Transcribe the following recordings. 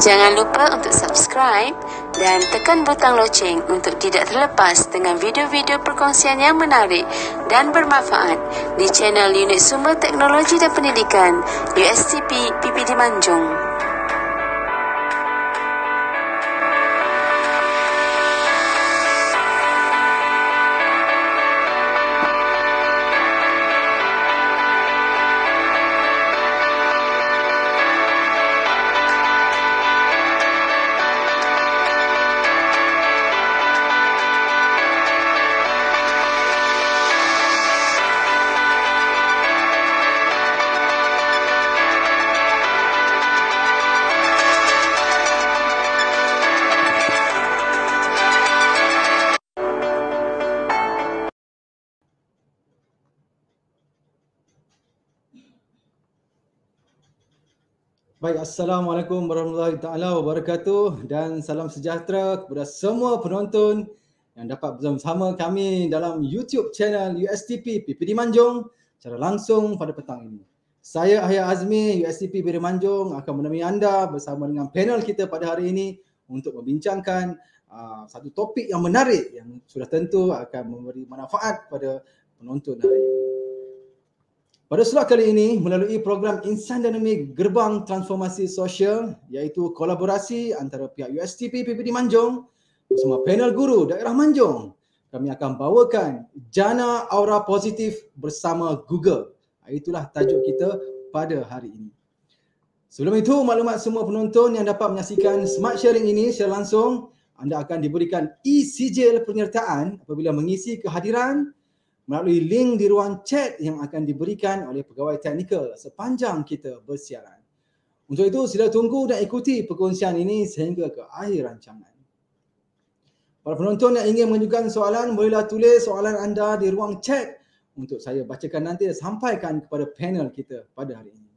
Jangan lupa untuk subscribe dan tekan butang loceng untuk tidak terlepas dengan video-video perkongsian yang menarik dan bermanfaat di channel Unit Sumber Teknologi dan Pendidikan USTP PPD Manjung. Baik, Assalamualaikum warahmatullahi taala wabarakatuh dan salam sejahtera kepada semua penonton yang dapat bersama kami dalam YouTube channel USTP PPD Manjung secara langsung pada petang ini. Saya Ahya Azmi, USTP PPD Manjung akan menemui anda bersama dengan panel kita pada hari ini untuk membincangkan uh, satu topik yang menarik yang sudah tentu akan memberi manfaat kepada penonton hari ini. Pada slot kali ini melalui program Insan Dinamik Gerbang Transformasi Sosial iaitu kolaborasi antara pihak USTP PPD Manjung bersama panel guru daerah Manjung kami akan bawakan jana aura positif bersama Google. Itulah tajuk kita pada hari ini. Sebelum itu, maklumat semua penonton yang dapat menyaksikan smart sharing ini secara langsung, anda akan diberikan e-sijil penyertaan apabila mengisi kehadiran melalui link di ruang chat yang akan diberikan oleh pegawai teknikal sepanjang kita bersiaran. Untuk itu, sila tunggu dan ikuti perkongsian ini sehingga ke akhir rancangan. Para penonton yang ingin menunjukkan soalan, bolehlah tulis soalan anda di ruang chat untuk saya bacakan nanti dan sampaikan kepada panel kita pada hari ini.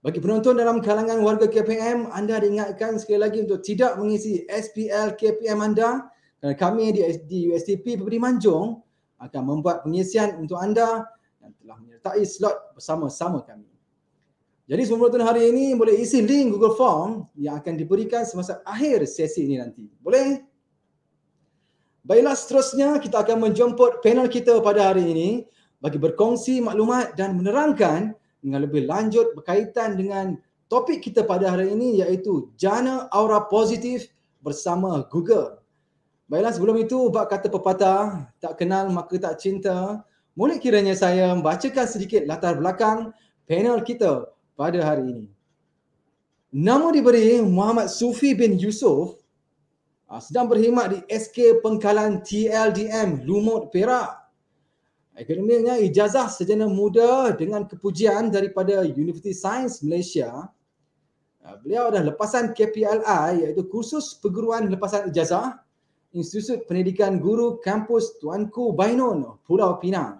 Bagi penonton dalam kalangan warga KPM, anda diingatkan sekali lagi untuk tidak mengisi SPL KPM anda kerana kami di USDP Pemberi Manjung akan membuat pengisian untuk anda dan telah menyertai slot bersama-sama kami. Jadi semua tuan hari ini boleh isi link Google Form yang akan diberikan semasa akhir sesi ini nanti. Boleh? Baiklah seterusnya kita akan menjemput panel kita pada hari ini bagi berkongsi maklumat dan menerangkan dengan lebih lanjut berkaitan dengan topik kita pada hari ini iaitu jana aura positif bersama Google. Baiklah sebelum itu bab kata pepatah tak kenal maka tak cinta. Mulik kiranya saya membacakan sedikit latar belakang panel kita pada hari ini. Nama diberi Muhammad Sufi bin Yusof ah, sedang berkhidmat di SK Pengkalan TLDM Lumut Perak. Akademiknya ijazah sejana muda dengan kepujian daripada University Sains Malaysia. Ah, beliau dah lepasan KPLI iaitu kursus perguruan lepasan ijazah Institut Pendidikan Guru Kampus Tuanku Bainun, Pulau Pinang.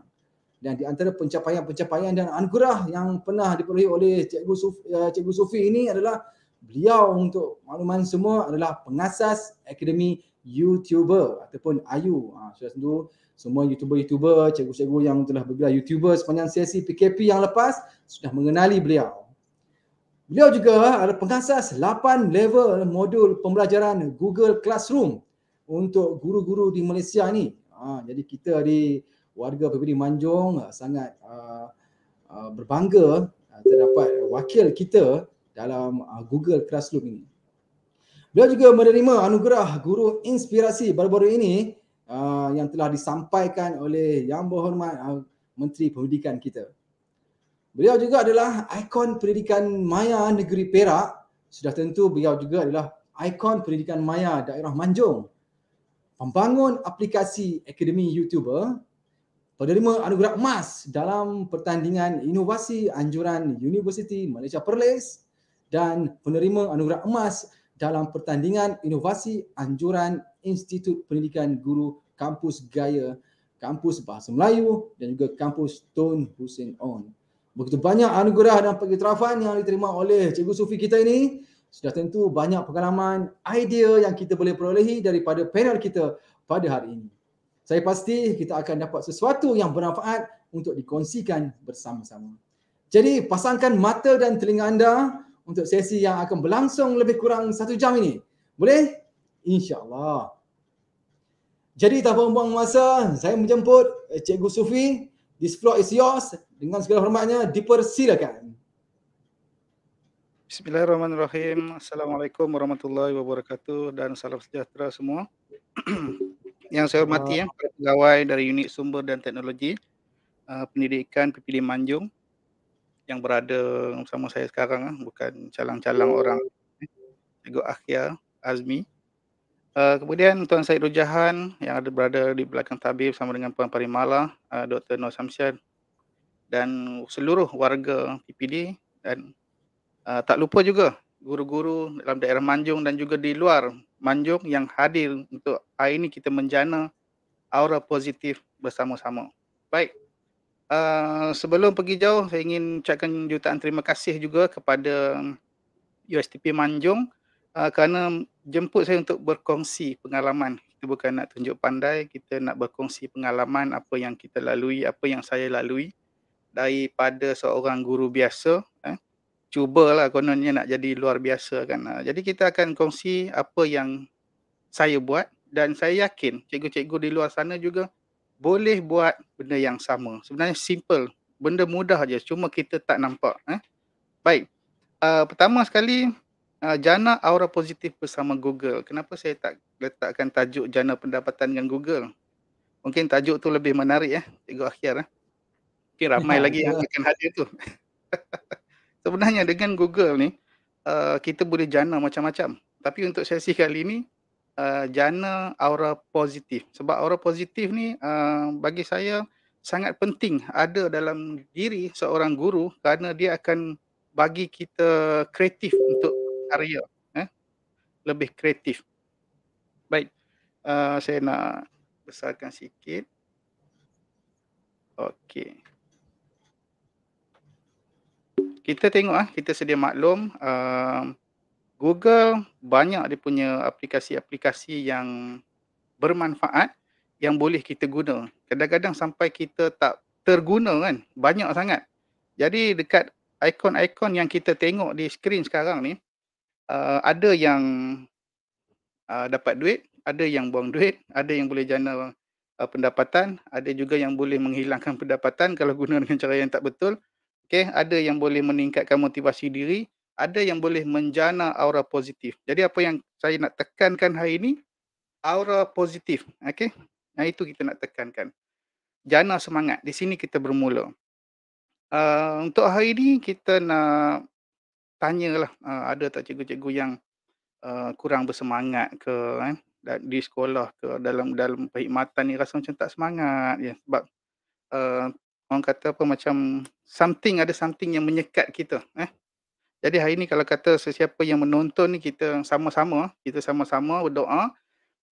Dan di antara pencapaian-pencapaian dan anugerah yang pernah diperolehi oleh Cikgu Sufi, eh, Cikgu Sufi ini adalah beliau untuk makluman semua adalah pengasas Akademi YouTuber ataupun Ayu. Ha, sudah tentu semua YouTuber-YouTuber, cikgu-cikgu yang telah bergerak YouTuber sepanjang sesi PKP yang lepas sudah mengenali beliau. Beliau juga adalah pengasas 8 level modul pembelajaran Google Classroom untuk guru-guru di Malaysia ni. Ha, jadi kita di warga PPD Manjung ah, sangat uh, uh, berbangga terdapat wakil kita dalam uh, Google Classroom ini. Beliau juga menerima anugerah guru inspirasi baru-baru ini uh, yang telah disampaikan oleh Yang Berhormat uh, Menteri Pendidikan kita. Beliau juga adalah ikon pendidikan maya negeri Perak. Sudah tentu beliau juga adalah ikon pendidikan maya daerah Manjung Membangun aplikasi Akademi YouTuber penerima anugerah emas dalam pertandingan inovasi anjuran Universiti Malaysia Perlis dan penerima anugerah emas dalam pertandingan inovasi anjuran Institut Pendidikan Guru Kampus Gaya, Kampus Bahasa Melayu dan juga Kampus Tun Hussein On. Begitu banyak anugerah dan pengiktirafan yang diterima oleh Cikgu Sufi kita ini. Sudah tentu banyak pengalaman, idea yang kita boleh perolehi daripada panel kita pada hari ini. Saya pasti kita akan dapat sesuatu yang bermanfaat untuk dikongsikan bersama-sama. Jadi pasangkan mata dan telinga anda untuk sesi yang akan berlangsung lebih kurang satu jam ini. Boleh? InsyaAllah. Jadi tanpa buang masa, saya menjemput Cikgu Sufi. This floor is yours. Dengan segala hormatnya, dipersilakan. Bismillahirrahmanirrahim. Assalamualaikum warahmatullahi wabarakatuh dan salam sejahtera semua. yang saya hormati ya, pegawai dari unit sumber dan teknologi uh, pendidikan PPD Manjung yang berada bersama saya sekarang uh, bukan calang-calang orang. Cikgu Akhya Azmi. Uh, kemudian Tuan Syed Rujahan yang ada berada di belakang tabib sama dengan Puan Parimala, uh, Dr. Noor Samsyan dan seluruh warga PPD dan Uh, tak lupa juga guru-guru dalam daerah Manjung dan juga di luar Manjung yang hadir untuk hari ini kita menjana aura positif bersama-sama. Baik. Uh, sebelum pergi jauh, saya ingin ucapkan jutaan terima kasih juga kepada USTP Manjung uh, kerana jemput saya untuk berkongsi pengalaman. Kita bukan nak tunjuk pandai, kita nak berkongsi pengalaman apa yang kita lalui, apa yang saya lalui daripada seorang guru biasa eh, cubalah kononnya nak jadi luar biasa kan. Ha, jadi kita akan kongsi apa yang saya buat dan saya yakin cikgu-cikgu di luar sana juga boleh buat benda yang sama. Sebenarnya simple, benda mudah aje cuma kita tak nampak eh. Baik. Uh, pertama sekali uh, jana aura positif bersama Google. Kenapa saya tak letakkan tajuk jana pendapatan dengan Google? Mungkin tajuk tu lebih menarik eh, cikgu akhir eh. Mungkin ramai ya, lagi yang ya. akan hadir tu. sebenarnya dengan Google ni uh, kita boleh jana macam-macam. Tapi untuk sesi kali ni uh, jana aura positif. Sebab aura positif ni uh, bagi saya sangat penting ada dalam diri seorang guru kerana dia akan bagi kita kreatif untuk karya. Eh? Lebih kreatif. Baik. Uh, saya nak besarkan sikit. Okey kita tengok ah kita sedia maklum uh, Google banyak dia punya aplikasi-aplikasi yang bermanfaat yang boleh kita guna. Kadang-kadang sampai kita tak terguna kan. Banyak sangat. Jadi dekat ikon-ikon yang kita tengok di skrin sekarang ni uh, ada yang uh, dapat duit, ada yang buang duit, ada yang boleh jana uh, pendapatan, ada juga yang boleh menghilangkan pendapatan kalau guna dengan cara yang tak betul. Okay, ada yang boleh meningkatkan motivasi diri, ada yang boleh menjana aura positif. Jadi apa yang saya nak tekankan hari ini, aura positif. Okay, nah itu kita nak tekankan. Jana semangat, di sini kita bermula. Uh, untuk hari ini kita nak tanyalah uh, ada tak cikgu-cikgu yang uh, kurang bersemangat ke eh, di sekolah ke dalam dalam perkhidmatan ni rasa macam tak semangat ya sebab uh, orang kata apa macam something ada something yang menyekat kita eh jadi hari ni kalau kata sesiapa yang menonton ni kita sama-sama kita sama-sama berdoa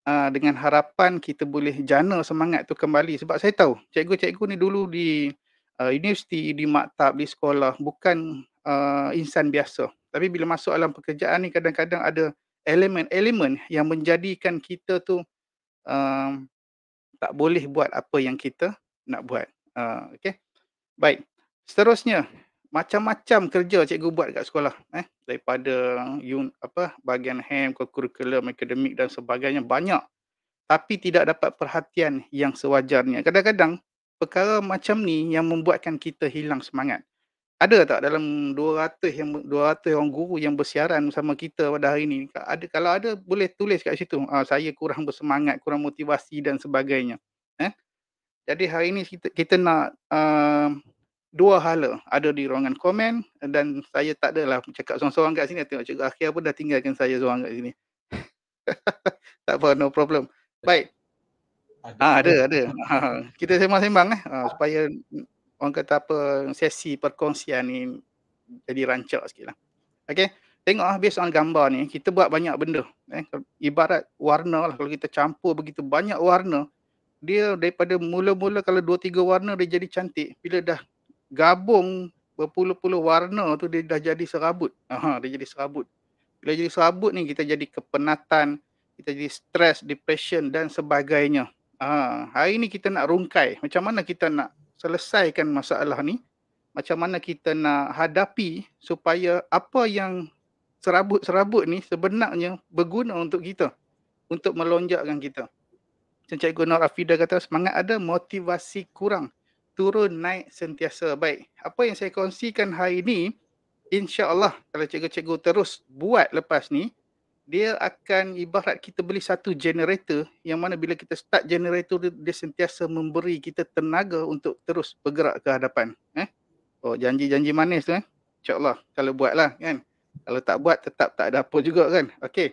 uh, dengan harapan kita boleh jana semangat tu kembali sebab saya tahu cikgu-cikgu ni dulu di uh, universiti di maktab di sekolah bukan uh, insan biasa tapi bila masuk alam pekerjaan ni kadang-kadang ada elemen-elemen yang menjadikan kita tu uh, tak boleh buat apa yang kita nak buat Ha, okay. Baik. Seterusnya, macam-macam kerja cikgu buat kat sekolah. Eh? Daripada yun, apa, bahagian HEM, kurikulum, akademik dan sebagainya banyak. Tapi tidak dapat perhatian yang sewajarnya. Kadang-kadang, perkara macam ni yang membuatkan kita hilang semangat. Ada tak dalam 200 yang 200 orang guru yang bersiaran sama kita pada hari ini? Ada kalau ada boleh tulis kat situ. Ah, saya kurang bersemangat, kurang motivasi dan sebagainya. Eh? Jadi hari ini kita, kita nak uh, dua hala ada di ruangan komen dan saya tak adalah cakap seorang-seorang kat sini. Tengok cikgu Akhil pun dah tinggalkan saya seorang kat sini. tak apa, no problem. Baik. Ada, ha, ada. ada. Ha, kita sembang-sembang eh. Ha, supaya orang kata apa sesi perkongsian ni jadi rancak sikit lah. Okay. Tengok lah based on gambar ni, kita buat banyak benda. Eh. Ibarat warna lah kalau kita campur begitu banyak warna, dia daripada mula-mula kalau dua tiga warna dia jadi cantik bila dah gabung berpuluh-puluh warna tu dia dah jadi serabut Aha, dia jadi serabut bila jadi serabut ni kita jadi kepenatan kita jadi stres, depression dan sebagainya Aha, hari ni kita nak rungkai macam mana kita nak selesaikan masalah ni macam mana kita nak hadapi supaya apa yang serabut-serabut ni sebenarnya berguna untuk kita untuk melonjakkan kita macam Cikgu Nur Afida kata, semangat ada, motivasi kurang. Turun, naik sentiasa. Baik, apa yang saya kongsikan hari ini, insya Allah kalau cikgu-cikgu terus buat lepas ni, dia akan ibarat kita beli satu generator yang mana bila kita start generator dia sentiasa memberi kita tenaga untuk terus bergerak ke hadapan. Eh? Oh janji-janji manis tu eh. Allah kalau buat lah kan. Kalau tak buat tetap tak ada apa juga kan. Okey.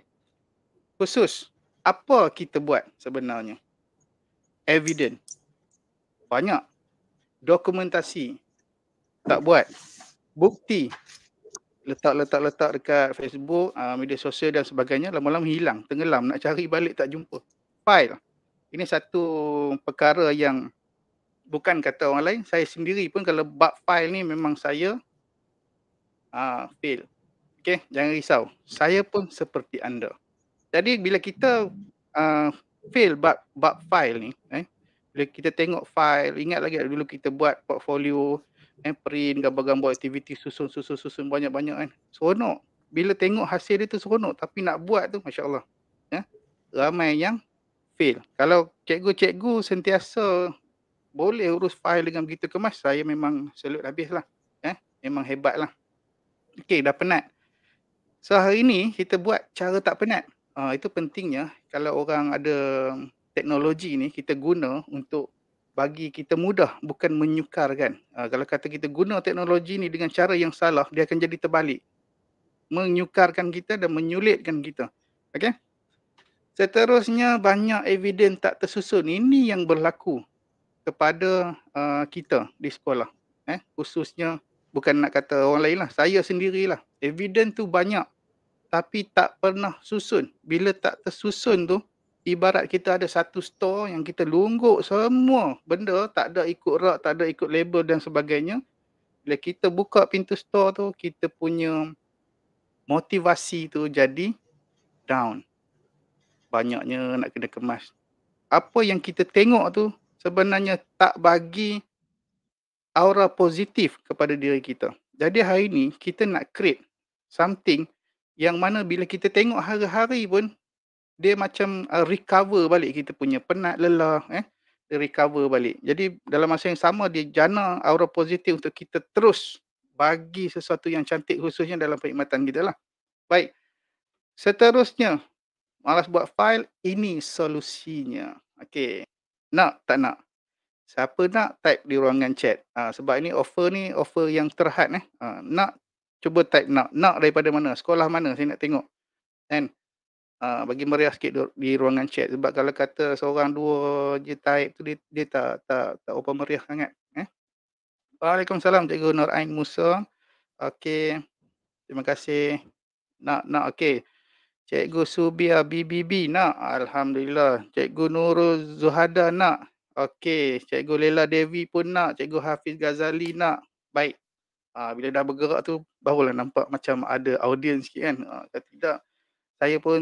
Khusus apa kita buat sebenarnya? evidence banyak dokumentasi tak buat bukti letak-letak-letak dekat Facebook, uh, media sosial dan sebagainya lama-lama hilang, tenggelam, nak cari balik tak jumpa. File. Ini satu perkara yang bukan kata orang lain, saya sendiri pun kalau bab file ni memang saya uh, fail. Okay, jangan risau. Saya pun seperti anda. Jadi bila kita uh, fail bab bab file ni eh bila kita tengok file ingat lagi dulu kita buat portfolio eh print gambar-gambar aktiviti susun susun susun banyak-banyak kan seronok bila tengok hasil dia tu seronok tapi nak buat tu masya-Allah ya eh? ramai yang fail kalau cikgu-cikgu sentiasa boleh urus file dengan begitu kemas saya memang selut habis lah eh memang hebat lah okey dah penat so hari ni kita buat cara tak penat Uh, itu pentingnya kalau orang ada teknologi ni kita guna untuk bagi kita mudah bukan menyukarkan. Uh, ha, kalau kata kita guna teknologi ni dengan cara yang salah dia akan jadi terbalik. Menyukarkan kita dan menyulitkan kita. Okey. Seterusnya banyak eviden tak tersusun ini yang berlaku kepada uh, kita di sekolah. Eh khususnya bukan nak kata orang lain lah saya sendirilah. Eviden tu banyak tapi tak pernah susun. Bila tak tersusun tu, ibarat kita ada satu store yang kita lungguk semua benda, tak ada ikut rak, tak ada ikut label dan sebagainya. Bila kita buka pintu store tu, kita punya motivasi tu jadi down. Banyaknya nak kena kemas. Apa yang kita tengok tu sebenarnya tak bagi aura positif kepada diri kita. Jadi hari ni kita nak create something yang mana bila kita tengok hari-hari pun dia macam uh, recover balik kita punya penat lelah eh dia recover balik. Jadi dalam masa yang sama dia jana aura positif untuk kita terus bagi sesuatu yang cantik khususnya dalam perkhidmatan kita lah. Baik. Seterusnya malas buat fail ini solusinya. Okey. Nak tak nak. Siapa nak type di ruangan chat. Ha, sebab ini offer ni offer yang terhad eh. Ha, nak cuba type nak nak daripada mana sekolah mana saya nak tengok kan uh, bagi meriah sikit di, di ruangan chat sebab kalau kata seorang dua je type tu dia, dia tak tak tak open meriah sangat eh Waalaikumsalam cikgu Nur Ain Musa okay, terima kasih nak nak okay. cikgu Subia BBB nak alhamdulillah cikgu Nurul Zuhada nak Okay. cikgu Leila Dewi pun nak cikgu Hafiz Ghazali nak baik Uh, bila dah bergerak tu barulah nampak macam ada audience sikit kan. Uh, tidak saya pun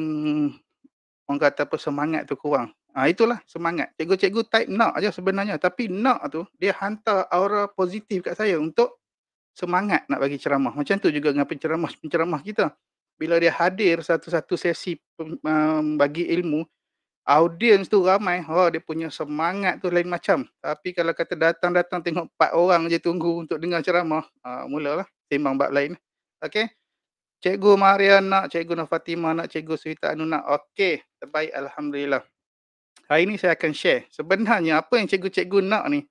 orang kata apa semangat tu kurang. Ah itulah semangat. Cikgu-cikgu type nak aja sebenarnya tapi nak tu dia hantar aura positif kat saya untuk semangat nak bagi ceramah. Macam tu juga dengan penceramah-penceramah kita. Bila dia hadir satu-satu sesi um, bagi ilmu, audience tu ramai, oh, dia punya semangat tu lain macam. Tapi kalau kata datang-datang tengok empat orang je tunggu untuk dengar ceramah, uh, mulalah timbang bab lain. Okey. Cikgu Maria nak, Cikgu Nur Fatimah nak, Cikgu Suhita Anu nak. Okey, terbaik Alhamdulillah. Hari ni saya akan share. Sebenarnya apa yang cikgu-cikgu nak ni,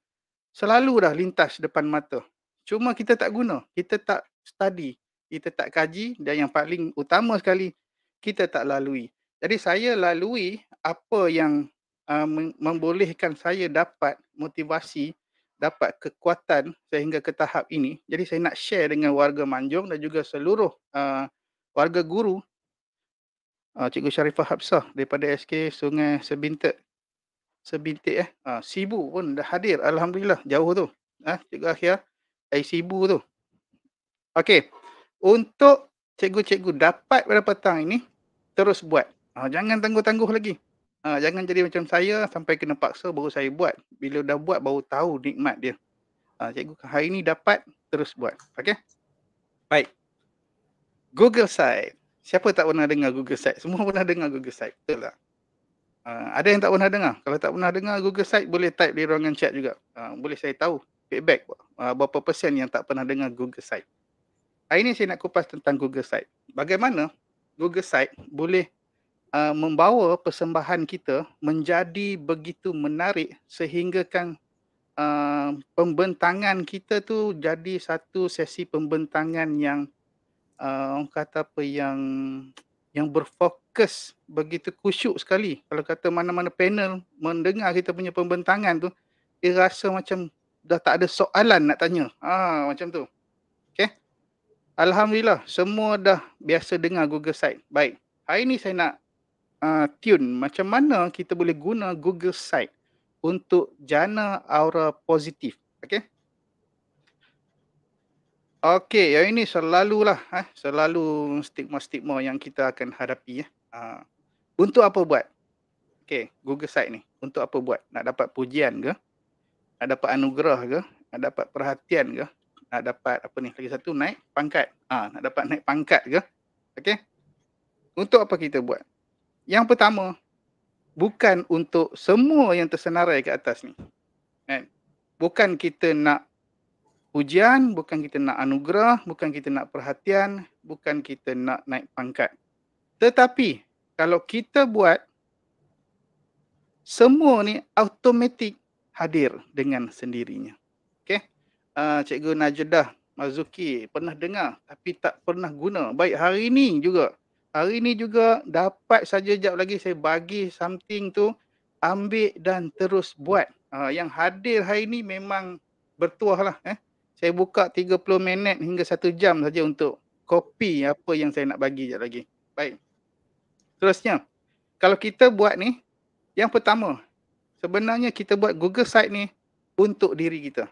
selalu dah lintas depan mata. Cuma kita tak guna, kita tak study, kita tak kaji dan yang paling utama sekali, kita tak lalui. Jadi saya lalui apa yang uh, membolehkan saya dapat motivasi, dapat kekuatan sehingga ke tahap ini. Jadi saya nak share dengan warga Manjung dan juga seluruh uh, warga guru uh, Cikgu Sharifah Habsah daripada SK Sungai Sebintik. Sebintik eh. Uh, Sibu pun dah hadir. Alhamdulillah jauh tu. Eh, Cikgu Akhir, dari eh, Sibu tu. Okey. Untuk cikgu-cikgu dapat pada petang ini, terus buat. Ah, jangan tangguh-tangguh lagi. Ha, jangan jadi macam saya sampai kena paksa baru saya buat. Bila dah buat baru tahu nikmat dia. Ha, cikgu hari ni dapat terus buat. okay? Baik. Google Site. Siapa tak pernah dengar Google Site? Semua pernah dengar Google Site. Betul tak? Ha, ada yang tak pernah dengar? Kalau tak pernah dengar Google Site boleh type di ruangan chat juga. Ha, boleh saya tahu feedback ha, berapa persen yang tak pernah dengar Google Site. Hari ni saya nak kupas tentang Google Site. Bagaimana Google Site boleh uh, membawa persembahan kita menjadi begitu menarik sehinggakan uh, pembentangan kita tu jadi satu sesi pembentangan yang uh, orang kata apa yang yang berfokus begitu kusyuk sekali kalau kata mana-mana panel mendengar kita punya pembentangan tu dia rasa macam dah tak ada soalan nak tanya ah macam tu Okay. alhamdulillah semua dah biasa dengar google site baik hari ni saya nak uh, tune macam mana kita boleh guna Google Site untuk jana aura positif. Okay. Okay, yang ini selalulah, eh, selalu stigma-stigma yang kita akan hadapi. Eh. Uh, untuk apa buat? Okay, Google Site ni. Untuk apa buat? Nak dapat pujian ke? Nak dapat anugerah ke? Nak dapat perhatian ke? Nak dapat apa ni? Lagi satu, naik pangkat. Ah, nak dapat naik pangkat ke? Okay. Untuk apa kita buat? yang pertama bukan untuk semua yang tersenarai ke atas ni kan bukan kita nak ujian bukan kita nak anugerah bukan kita nak perhatian bukan kita nak naik pangkat tetapi kalau kita buat semua ni automatik hadir dengan sendirinya Okay, uh, ah, cikgu Najdah Mazuki pernah dengar tapi tak pernah guna baik hari ni juga hari ni juga dapat saja jap lagi saya bagi something tu ambil dan terus buat uh, yang hadir hari ni memang bertuah lah eh. saya buka 30 minit hingga 1 jam saja untuk copy apa yang saya nak bagi jap lagi baik terusnya kalau kita buat ni yang pertama sebenarnya kita buat google site ni untuk diri kita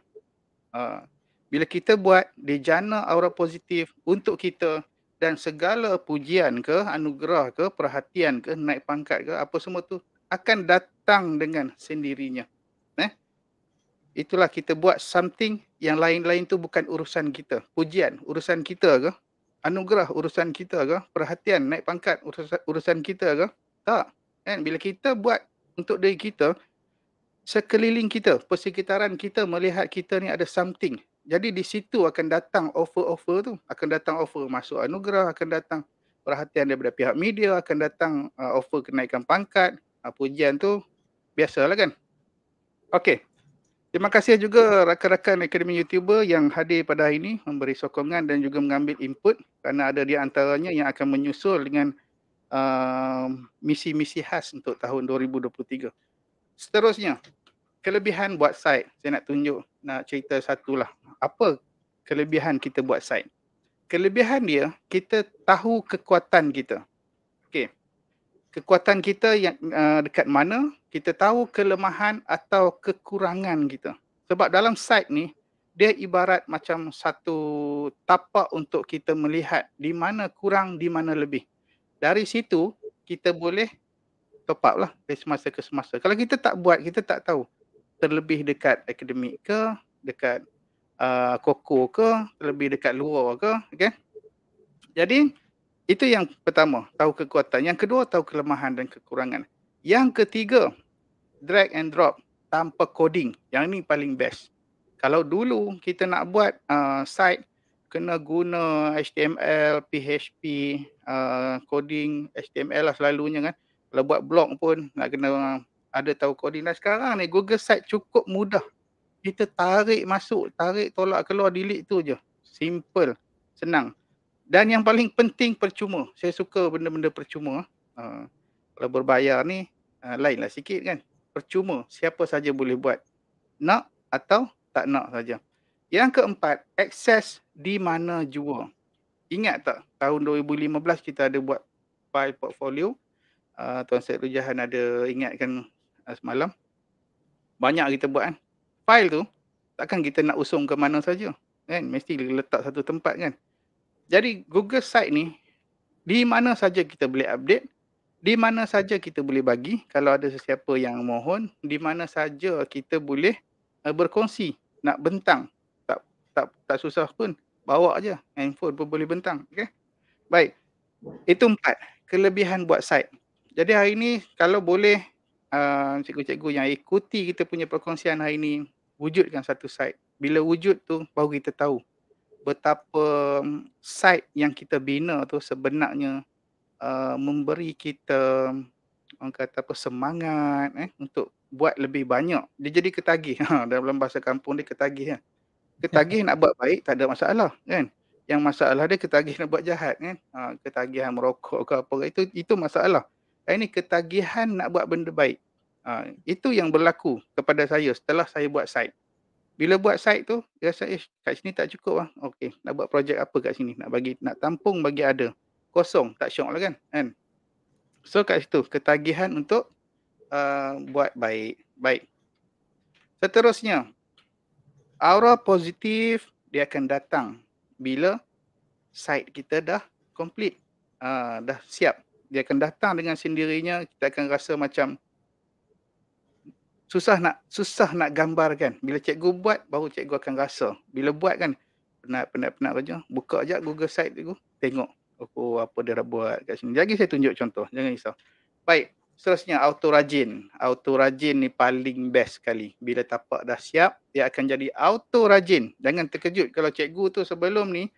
uh, bila kita buat dia jana aura positif untuk kita dan segala pujian ke, anugerah ke, perhatian ke, naik pangkat ke, apa semua tu akan datang dengan sendirinya. Eh? Itulah kita buat something yang lain-lain tu bukan urusan kita. Pujian urusan kita ke? Anugerah urusan kita ke? Perhatian naik pangkat urusan, urusan kita ke? Tak. Kan? Bila kita buat untuk diri kita, sekeliling kita, persekitaran kita melihat kita ni ada something jadi di situ akan datang offer-offer tu. Akan datang offer masuk anugerah, akan datang perhatian daripada pihak media, akan datang uh, offer kenaikan pangkat, uh, pujian tu. Biasalah kan? Okey. Terima kasih juga rakan-rakan Akademi YouTuber yang hadir pada hari ini memberi sokongan dan juga mengambil input kerana ada di antaranya yang akan menyusul dengan uh, misi-misi khas untuk tahun 2023. Seterusnya, kelebihan buat site. Saya nak tunjuk, nak cerita satu lah. Apa kelebihan kita buat site? Kelebihan dia, kita tahu kekuatan kita. Okay. Kekuatan kita yang uh, dekat mana, kita tahu kelemahan atau kekurangan kita. Sebab dalam site ni, dia ibarat macam satu tapak untuk kita melihat di mana kurang, di mana lebih. Dari situ, kita boleh top up lah dari semasa ke semasa. Kalau kita tak buat, kita tak tahu terlebih dekat akademik ke, dekat uh, koko ke, terlebih dekat luar ke, okey. Jadi itu yang pertama, tahu kekuatan. Yang kedua, tahu kelemahan dan kekurangan. Yang ketiga, drag and drop tanpa coding. Yang ni paling best. Kalau dulu kita nak buat uh, site kena guna HTML, PHP, uh, coding HTML lah selalunya kan. Kalau buat blog pun nak kena ada tahu koordinat sekarang ni Google site cukup mudah kita tarik masuk tarik tolak keluar delete tu je simple senang dan yang paling penting percuma saya suka benda-benda percuma uh, kalau berbayar ni uh, ha, lainlah sikit kan percuma siapa saja boleh buat nak atau tak nak saja yang keempat akses di mana jua ingat tak tahun 2015 kita ada buat file portfolio Uh, Tuan Syed Rujahan ada ingatkan Ah, semalam banyak kita buat kan file tu takkan kita nak usung ke mana saja kan mesti letak satu tempat kan jadi Google site ni di mana saja kita boleh update di mana saja kita boleh bagi kalau ada sesiapa yang mohon di mana saja kita boleh uh, berkongsi nak bentang tak tak tak susah pun bawa aja handphone pun boleh bentang okay? baik itu empat kelebihan buat site jadi hari ini kalau boleh uh, cikgu-cikgu yang ikuti kita punya perkongsian hari ini wujudkan satu site. Bila wujud tu baru kita tahu betapa mm, site yang kita bina tu sebenarnya uh, memberi kita mm, orang kata apa semangat eh untuk buat lebih banyak. Dia jadi ketagih ha, dalam bahasa kampung dia ketagih ya. Ketagih nak buat baik tak ada masalah kan. Yang masalah dia ketagih nak buat jahat kan. Ha, ketagihan merokok ke apa itu itu masalah ini ketagihan nak buat benda baik. Ha, itu yang berlaku kepada saya setelah saya buat site. Bila buat site tu, rasa eh kat sini tak cukup lah. Okey, nak buat projek apa kat sini? Nak bagi nak tampung bagi ada. Kosong, tak syok lah kan? kan? So kat situ, ketagihan untuk uh, buat baik. Baik. Seterusnya, aura positif dia akan datang bila site kita dah complete. Uh, dah siap dia akan datang dengan sendirinya kita akan rasa macam susah nak susah nak gambarkan bila cikgu buat baru cikgu akan rasa bila buat kan penat penat penat kerja buka aja google site cikgu tengok apa oh, apa dia dah buat kat sini lagi saya tunjuk contoh jangan risau baik seterusnya auto rajin auto rajin ni paling best sekali bila tapak dah siap dia akan jadi auto rajin jangan terkejut kalau cikgu tu sebelum ni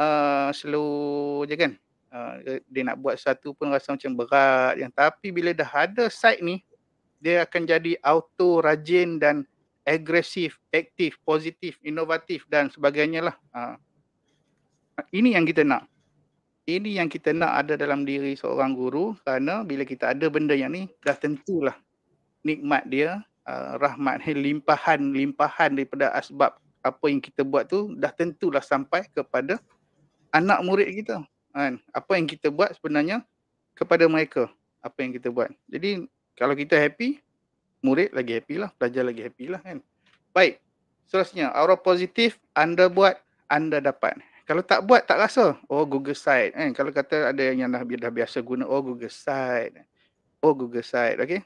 uh, slow je kan uh, dia nak buat satu pun rasa macam berat yang tapi bila dah ada side ni dia akan jadi auto rajin dan agresif, aktif, positif, inovatif dan sebagainya lah. Uh, ini yang kita nak. Ini yang kita nak ada dalam diri seorang guru kerana bila kita ada benda yang ni dah tentulah nikmat dia, uh, rahmat, limpahan, limpahan daripada asbab apa yang kita buat tu dah tentulah sampai kepada anak murid kita kan apa yang kita buat sebenarnya kepada mereka apa yang kita buat jadi kalau kita happy murid lagi happy lah pelajar lagi happy lah kan baik seterusnya aura positif anda buat anda dapat kalau tak buat tak rasa oh google site kan kalau kata ada yang dah, dah biasa guna oh google site oh google site okey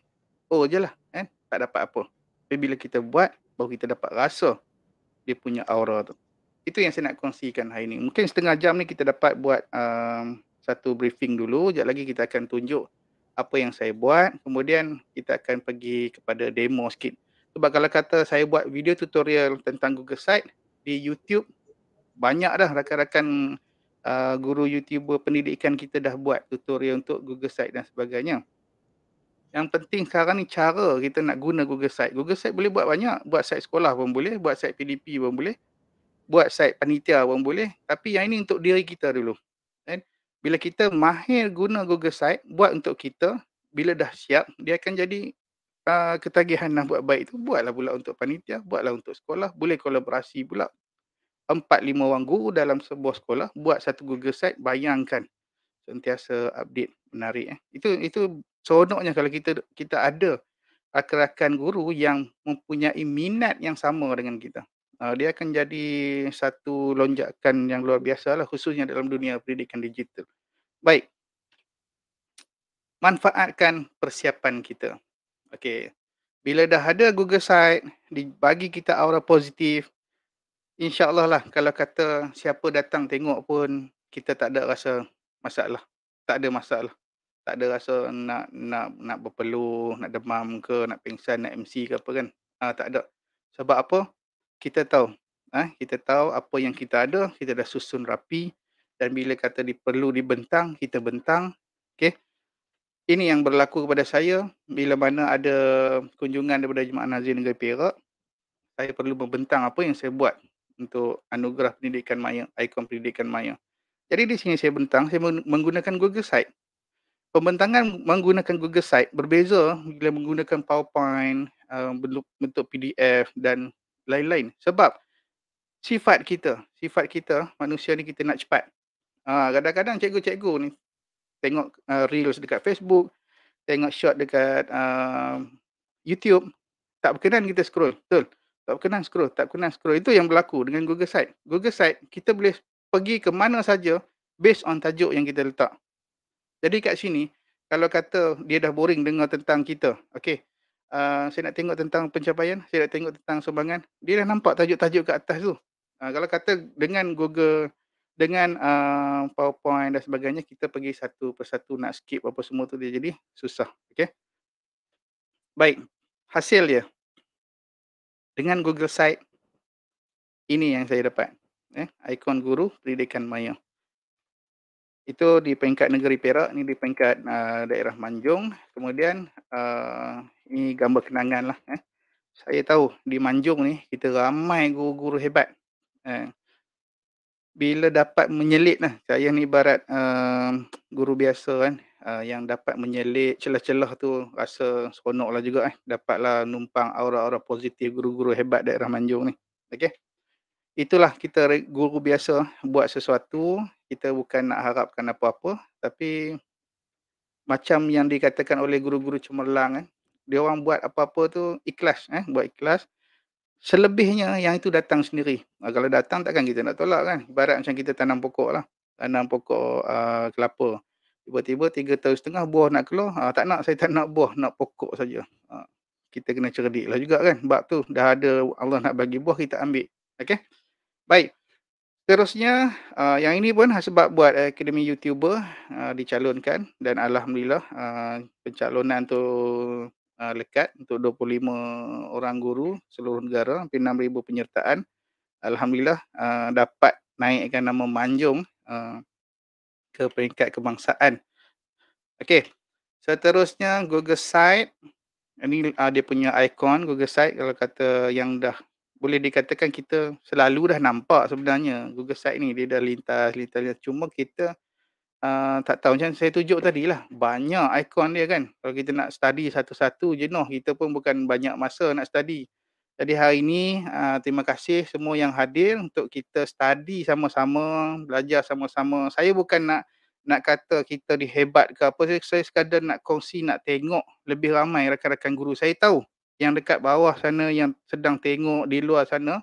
oh je lah kan tak dapat apa tapi bila kita buat baru kita dapat rasa dia punya aura tu itu yang saya nak kongsikan hari ini. Mungkin setengah jam ni kita dapat buat um, satu briefing dulu. Sekejap lagi kita akan tunjuk apa yang saya buat. Kemudian kita akan pergi kepada demo sikit. Sebab kalau kata saya buat video tutorial tentang Google Site di YouTube, banyak dah rakan-rakan uh, guru YouTuber pendidikan kita dah buat tutorial untuk Google Site dan sebagainya. Yang penting sekarang ni cara kita nak guna Google Site. Google Site boleh buat banyak. Buat site sekolah pun boleh. Buat site PDP pun boleh buat site panitia pun boleh tapi yang ini untuk diri kita dulu kan bila kita mahir guna Google site buat untuk kita bila dah siap dia akan jadi uh, ketagihan nak lah buat baik tu buatlah pula untuk panitia buatlah untuk sekolah boleh kolaborasi pula 4 5 orang guru dalam sebuah sekolah buat satu Google site bayangkan sentiasa update menarik eh itu itu seronoknya kalau kita kita ada rakan-rakan guru yang mempunyai minat yang sama dengan kita uh, dia akan jadi satu lonjakan yang luar biasa lah khususnya dalam dunia pendidikan digital. Baik, manfaatkan persiapan kita. Okey, bila dah ada Google Site, dibagi kita aura positif, insyaAllah lah kalau kata siapa datang tengok pun kita tak ada rasa masalah. Tak ada masalah. Tak ada rasa nak nak nak berpeluh, nak demam ke, nak pingsan, nak MC ke apa kan. Ha, tak ada. Sebab apa? kita tahu ah kita tahu apa yang kita ada kita dah susun rapi dan bila kata diperlu dibentang kita bentang okey ini yang berlaku kepada saya bila mana ada kunjungan daripada jemaah nazir negeri Perak saya perlu membentang apa yang saya buat untuk anugerah pendidikan maya ikon pendidikan maya jadi di sini saya bentang saya menggunakan Google Site Pembentangan menggunakan Google Site berbeza bila menggunakan PowerPoint, eh, bentuk PDF dan lain-lain sebab sifat kita sifat kita manusia ni kita nak cepat uh, kadang-kadang cikgu-cikgu ni tengok uh, reels dekat Facebook tengok shot dekat uh, YouTube tak berkenan kita scroll betul tak berkenan scroll tak berkenan scroll itu yang berlaku dengan Google site Google site kita boleh pergi ke mana saja based on tajuk yang kita letak jadi kat sini kalau kata dia dah boring dengar tentang kita okey uh, saya nak tengok tentang pencapaian, saya nak tengok tentang sumbangan. Dia dah nampak tajuk-tajuk kat atas tu. Uh, kalau kata dengan Google, dengan uh, PowerPoint dan sebagainya, kita pergi satu persatu nak skip apa semua tu dia jadi susah. Okay. Baik, hasil dia. Dengan Google Site, ini yang saya dapat. Eh, ikon guru pendidikan maya itu di peringkat negeri Perak, ini di peringkat uh, daerah Manjung. Kemudian uh, ini gambar kenangan lah. Eh. Saya tahu di Manjung ni kita ramai guru-guru hebat. Eh. Bila dapat menyelit lah, saya ni ibarat uh, guru biasa kan. Uh, yang dapat menyelit celah-celah tu rasa seronok lah juga eh. Dapatlah numpang aura-aura positif guru-guru hebat daerah Manjung ni. Okay itulah kita guru biasa buat sesuatu kita bukan nak harapkan apa-apa tapi macam yang dikatakan oleh guru-guru cemerlang eh dia orang buat apa-apa tu ikhlas eh buat ikhlas selebihnya yang itu datang sendiri ah, kalau datang takkan kita nak tolak kan ibarat macam kita tanam pokok lah tanam pokok uh, kelapa tiba-tiba tiga tahun setengah buah nak keluar uh, tak nak saya tak nak buah nak pokok saja uh, kita kena cerdik lah juga kan sebab tu dah ada Allah nak bagi buah kita ambil okay Baik. terusnya uh, yang ini pun ha- sebab buat Akademi YouTuber uh, dicalonkan dan Alhamdulillah uh, pencalonan tu uh, lekat untuk 25 orang guru seluruh negara, hampir 6,000 penyertaan. Alhamdulillah uh, dapat naikkan nama Manjung uh, ke peringkat kebangsaan. Okey, seterusnya Google Site. Ini uh, dia punya ikon Google Site. Kalau kata yang dah boleh dikatakan kita selalu dah nampak sebenarnya Google site ni dia dah lintas lintas, lintas. cuma kita uh, tak tahu macam saya tunjuk tadi lah banyak ikon dia kan kalau kita nak study satu-satu je noh kita pun bukan banyak masa nak study jadi hari ini uh, ah, terima kasih semua yang hadir untuk kita study sama-sama belajar sama-sama saya bukan nak nak kata kita dihebat ke apa saya sekadar nak kongsi nak tengok lebih ramai rakan-rakan guru saya tahu yang dekat bawah sana yang sedang tengok di luar sana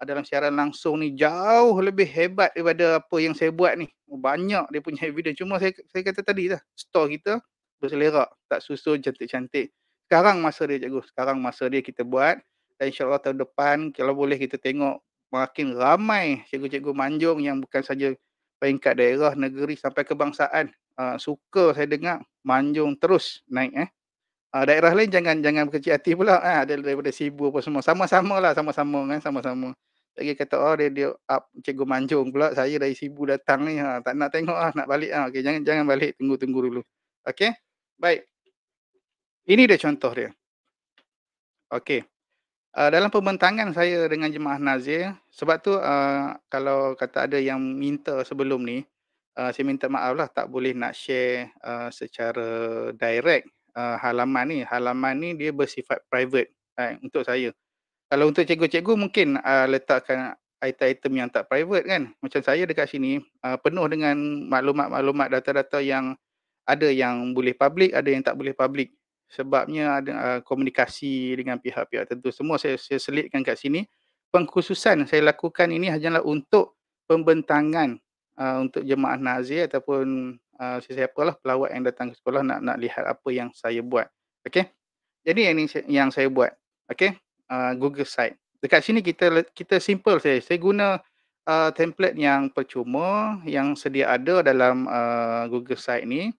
dalam siaran langsung ni jauh lebih hebat daripada apa yang saya buat ni. Oh, banyak dia punya evidence. Cuma saya saya kata tadi lah, store kita berselera, tak susun cantik-cantik. Sekarang masa dia cikgu, sekarang masa dia kita buat dan insyaAllah tahun depan kalau boleh kita tengok makin ramai cikgu-cikgu manjung yang bukan saja peringkat daerah, negeri sampai kebangsaan uh, suka saya dengar manjung terus naik eh. Uh, daerah lain jangan jangan kecil hati pula. Ha, ah, ada daripada Sibu apa semua. Sama-sama lah. Sama-sama kan. Sama-sama. Lagi kata, oh dia, dia up cikgu manjung pula. Saya dari Sibu datang ni. Ha, tak nak tengok lah. Nak balik lah. Ha. Okay, jangan jangan balik. Tunggu-tunggu dulu. Okay. Baik. Ini dia contoh dia. Okay. Uh, dalam pembentangan saya dengan Jemaah Nazir. Sebab tu uh, kalau kata ada yang minta sebelum ni. Uh, saya minta maaf lah. Tak boleh nak share uh, secara direct uh, halaman ni. Halaman ni dia bersifat private kan, untuk saya. Kalau untuk cikgu-cikgu mungkin uh, letakkan item-item yang tak private kan. Macam saya dekat sini uh, penuh dengan maklumat-maklumat data-data yang ada yang boleh public, ada yang tak boleh public. Sebabnya ada uh, komunikasi dengan pihak-pihak tentu. Semua saya, saya selitkan kat sini. Pengkhususan saya lakukan ini hanyalah untuk pembentangan uh, untuk jemaah nazir ataupun Ah, siapa lah pelawat yang datang ke sekolah nak nak lihat apa yang saya buat. Okey. Jadi yang ini yang saya buat. Okey. Uh, Google site. Dekat sini kita kita simple saya. Saya guna uh, template yang percuma yang sedia ada dalam uh, Google site ni.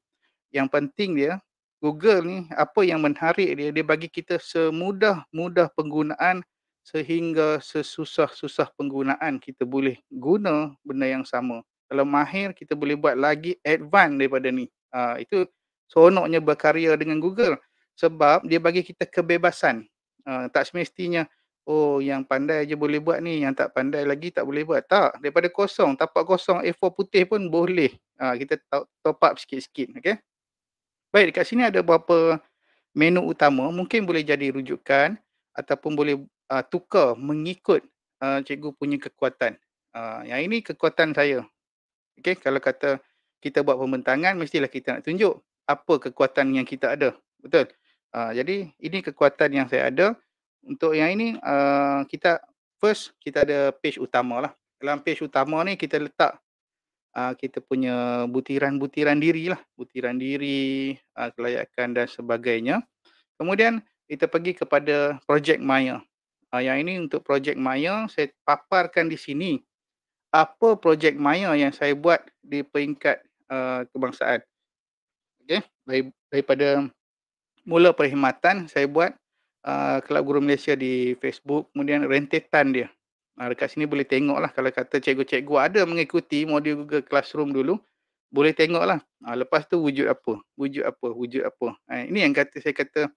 Yang penting dia Google ni apa yang menarik dia dia bagi kita semudah-mudah penggunaan sehingga sesusah-susah penggunaan kita boleh guna benda yang sama kalau mahir kita boleh buat lagi advance daripada ni. Ha, itu sonoknya berkarya dengan Google sebab dia bagi kita kebebasan. Ha, tak semestinya oh yang pandai je boleh buat ni, yang tak pandai lagi tak boleh buat. Tak, daripada kosong, tapak kosong A4 putih pun boleh. Ha, kita top up sikit-sikit. Okay? Baik, dekat sini ada beberapa menu utama. Mungkin boleh jadi rujukan ataupun boleh uh, tukar mengikut uh, cikgu punya kekuatan. Uh, yang ini kekuatan saya Okay, kalau kata kita buat pembentangan, mestilah kita nak tunjuk apa kekuatan yang kita ada. Betul? Uh, jadi, ini kekuatan yang saya ada. Untuk yang ini, uh, kita first, kita ada page utama lah. Dalam page utama ni, kita letak uh, kita punya butiran-butiran diri lah. Butiran diri, uh, kelayakan dan sebagainya. Kemudian, kita pergi kepada projek maya. Uh, yang ini untuk projek maya, saya paparkan di sini apa projek maya yang saya buat di peringkat uh, kebangsaan. Okey, dari daripada mula perkhidmatan saya buat uh, Kelab Guru Malaysia di Facebook, kemudian rentetan dia. Uh, dekat sini boleh tengok lah. kalau kata cikgu-cikgu ada mengikuti modul Google Classroom dulu, boleh tengoklah. Uh, lepas tu wujud apa? Wujud apa? Wujud apa? Uh, ini yang kata saya kata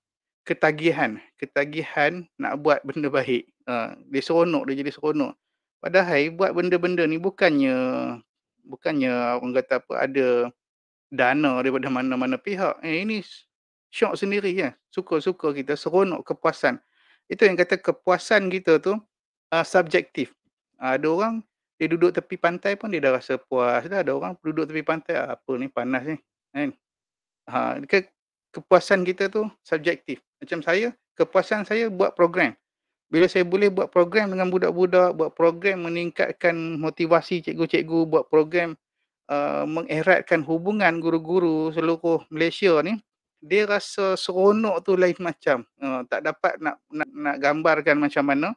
ketagihan, ketagihan nak buat benda baik. Uh, dia seronok, dia jadi seronok. Padahal buat benda-benda ni bukannya bukannya orang kata apa ada dana daripada mana-mana pihak. Eh, ini syok sendiri ya. Suka-suka kita seronok kepuasan. Itu yang kata kepuasan kita tu uh, subjektif. Uh, ada orang dia duduk tepi pantai pun dia dah rasa puas. Dah. Ada orang duduk tepi pantai ah, apa ni panas ni. Kan? Ha, ke, kepuasan kita tu subjektif. Macam saya, kepuasan saya buat program bila saya boleh buat program dengan budak-budak, buat program meningkatkan motivasi cikgu-cikgu, buat program uh, mengeratkan hubungan guru-guru seluruh Malaysia ni, dia rasa seronok tu lain macam. Uh, tak dapat nak, nak, nak gambarkan macam mana.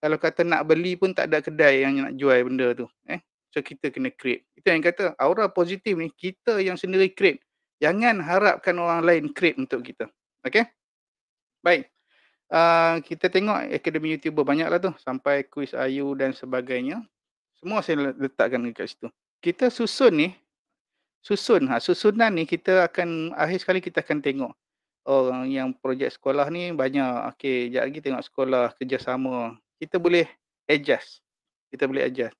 Kalau kata nak beli pun tak ada kedai yang nak jual benda tu. Eh? So kita kena create. Itu yang kata aura positif ni kita yang sendiri create. Jangan harapkan orang lain create untuk kita. Okay? Baik uh, kita tengok akademi YouTuber banyaklah tu sampai kuis Ayu dan sebagainya. Semua saya letakkan dekat situ. Kita susun ni susun ha susunan ni kita akan akhir sekali kita akan tengok orang oh, yang projek sekolah ni banyak okey jap lagi tengok sekolah kerjasama kita boleh adjust kita boleh adjust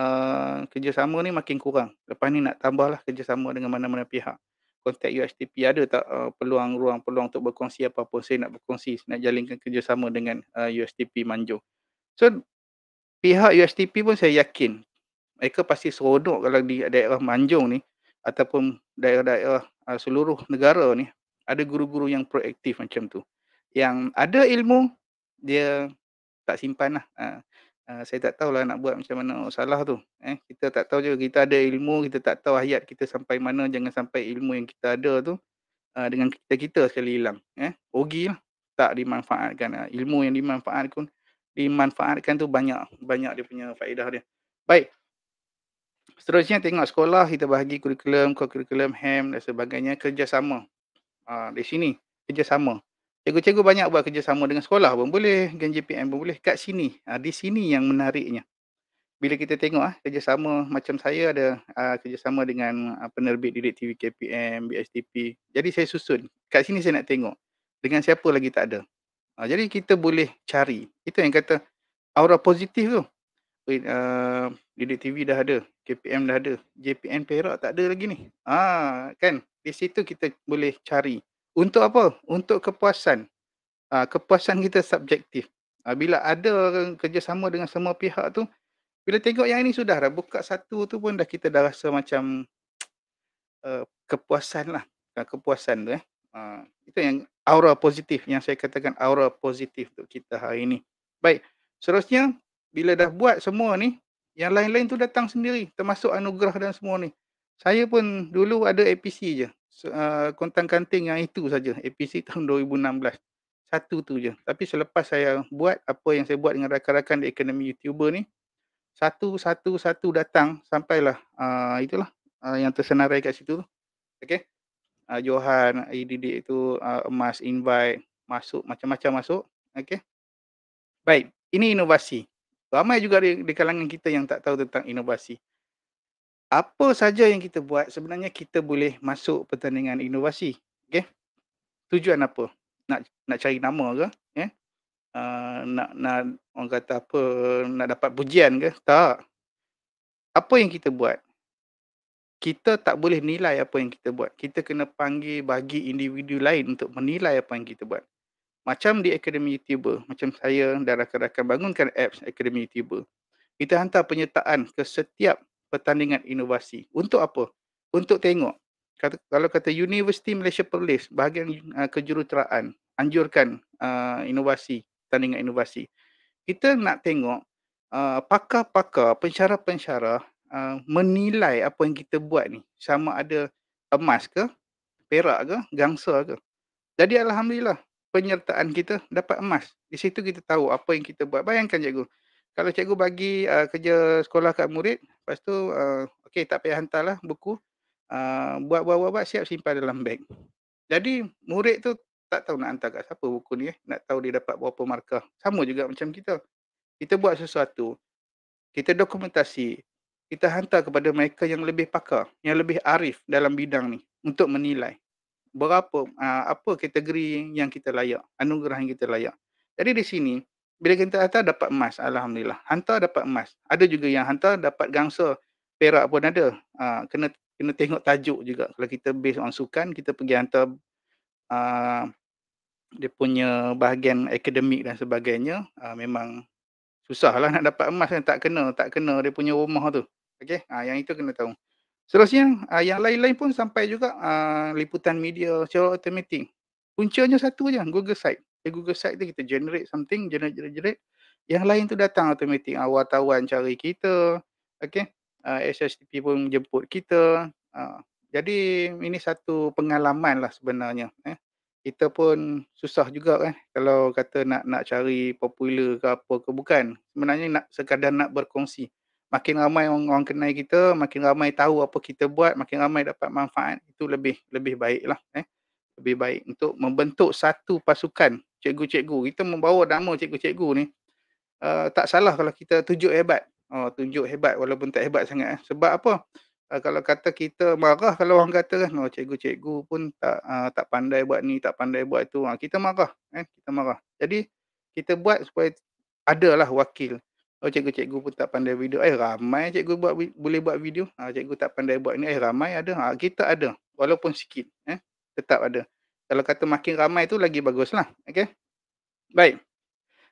uh, kerjasama ni makin kurang lepas ni nak tambahlah kerjasama dengan mana-mana pihak kontak UHTP ada tak uh, peluang ruang peluang untuk berkongsi apa-apa saya nak berkongsi saya nak jalinkan kerjasama dengan uh, UHTP Manjung. So pihak UHTP pun saya yakin mereka pasti seronok kalau di daerah Manjung ni ataupun daerah-daerah uh, seluruh negara ni ada guru-guru yang proaktif macam tu. Yang ada ilmu dia tak simpan lah. Uh, Uh, saya tak tahulah nak buat macam mana oh, salah tu. Eh, kita tak tahu juga. Kita ada ilmu, kita tak tahu ayat kita sampai mana. Jangan sampai ilmu yang kita ada tu uh, dengan kita-kita sekali hilang. Eh, Ogi lah. Tak dimanfaatkan. Ah, ilmu yang dimanfaatkan, dimanfaatkan tu banyak. Banyak dia punya faedah dia. Baik. Seterusnya tengok sekolah. Kita bahagi kurikulum, kurikulum, HEM dan sebagainya. Kerjasama. Uh, di sini. Kerjasama cikgu-cikgu banyak buat kerjasama dengan sekolah pun boleh, dengan JPM pun boleh. Kat sini, ha, di sini yang menariknya. Bila kita tengok ha, kerjasama macam saya ada ha, kerjasama dengan ha, penerbit Didik TV KPM, BSTP. Jadi saya susun. Kat sini saya nak tengok. Dengan siapa lagi tak ada. Ha, jadi kita boleh cari. Itu yang kata aura positif tu. Uh, Didik TV dah ada, KPM dah ada, JPN Perak tak ada lagi ni. Ah, ha, kan? Di situ kita boleh cari untuk apa? Untuk kepuasan. Ha, kepuasan kita subjektif. Ha, bila ada orang kerjasama dengan semua pihak tu, bila tengok yang ini sudah dah buka satu tu pun dah kita dah rasa macam uh, kepuasan lah. Ah, kepuasan tu eh. Ha, itu yang aura positif yang saya katakan aura positif untuk kita hari ini. Baik, seterusnya bila dah buat semua ni, yang lain-lain tu datang sendiri termasuk anugerah dan semua ni. Saya pun dulu ada APC je uh, eh, kontang kanting yang itu saja APC tahun 2016 satu tu je tapi selepas saya buat apa yang saya buat dengan rakan-rakan di ekonomi youtuber ni satu satu satu datang sampailah uh, itulah uh, yang tersenarai kat situ tu okey uh, Johan IDD itu uh, emas invite masuk macam-macam masuk okey baik ini inovasi ramai juga di, di kalangan kita yang tak tahu tentang inovasi apa saja yang kita buat sebenarnya kita boleh masuk pertandingan inovasi okey tujuan apa nak nak cari nama ke yeah? uh, nak nak orang kata apa nak dapat pujian ke tak apa yang kita buat kita tak boleh nilai apa yang kita buat kita kena panggil bagi individu lain untuk menilai apa yang kita buat macam di akademi youtuber macam saya dan rakan-rakan bangunkan apps akademi youtuber kita hantar penyertaan ke setiap pertandingan inovasi. Untuk apa? Untuk tengok. Kata, kalau kata Universiti Malaysia Perlis, bahagian uh, kejuruteraan, anjurkan uh, inovasi, pertandingan inovasi. Kita nak tengok uh, pakar-pakar, pensyarah-pensyarah uh, menilai apa yang kita buat ni. Sama ada emas ke, perak ke, gangsa ke. Jadi Alhamdulillah penyertaan kita dapat emas. Di situ kita tahu apa yang kita buat. Bayangkan cikgu, guru kalau cikgu bagi uh, kerja sekolah kat murid, lepas tu uh, okey tak payah hantarlah buku. Eh, buat buat buat buat siap simpan dalam beg. Jadi murid tu tak tahu nak hantar kat siapa buku ni eh. Nak tahu dia dapat berapa markah. Sama juga macam kita. Kita buat sesuatu. Kita dokumentasi. Kita hantar kepada mereka yang lebih pakar. Yang lebih arif dalam bidang ni. Untuk menilai. Berapa, uh, apa kategori yang kita layak. Anugerah yang kita layak. Jadi di sini, bila kita hantar dapat emas alhamdulillah hantar dapat emas ada juga yang hantar dapat gangsa perak pun ada ha, kena kena tengok tajuk juga kalau kita based on sukan kita pergi hantar ha, dia punya bahagian akademik dan sebagainya ha, memang susah lah nak dapat emas yang tak kena tak kena dia punya rumah tu okey ha, yang itu kena tahu Seterusnya, yang lain-lain pun sampai juga uh, liputan media secara automatik. Puncanya satu je, Google Site di Google site tu kita generate something generate generate, generate. yang lain tu datang automatik uh, ah, wartawan cari kita okey uh, ah, SSTP pun jemput kita uh, jadi ini satu pengalaman lah sebenarnya eh kita pun susah juga eh kalau kata nak nak cari popular ke apa ke bukan sebenarnya nak sekadar nak berkongsi makin ramai orang, orang kenal kita makin ramai tahu apa kita buat makin ramai dapat manfaat itu lebih lebih baiklah eh lebih baik untuk membentuk satu pasukan cikgu-cikgu. Kita membawa nama cikgu-cikgu ni. Uh, tak salah kalau kita tunjuk hebat. Oh, tunjuk hebat walaupun tak hebat sangat. Eh. Sebab apa? Uh, kalau kata kita marah kalau orang kata kan oh, cikgu-cikgu pun tak uh, tak pandai buat ni, tak pandai buat tu. Uh, kita marah. Eh. Kita marah. Jadi kita buat supaya adalah wakil. Oh cikgu-cikgu pun tak pandai video. Eh ramai cikgu buat boleh buat video. Ah cikgu tak pandai buat ni. Eh ramai ada. Ah kita ada walaupun sikit eh tetap ada kalau kata makin ramai tu lagi baguslah. okay? Baik.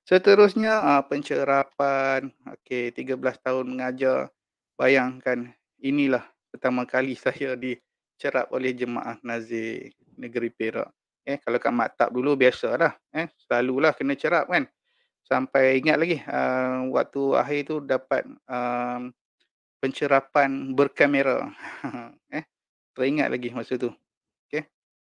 Seterusnya uh, ah, pencerapan. Okey, 13 tahun mengajar. Bayangkan inilah pertama kali saya dicerap oleh jemaah Nazir Negeri Perak. Eh, kalau kat maktab dulu biasalah, eh, selalulah kena cerap kan. Sampai ingat lagi uh, waktu akhir tu dapat um, ah, pencerapan berkamera. eh, teringat lagi masa tu.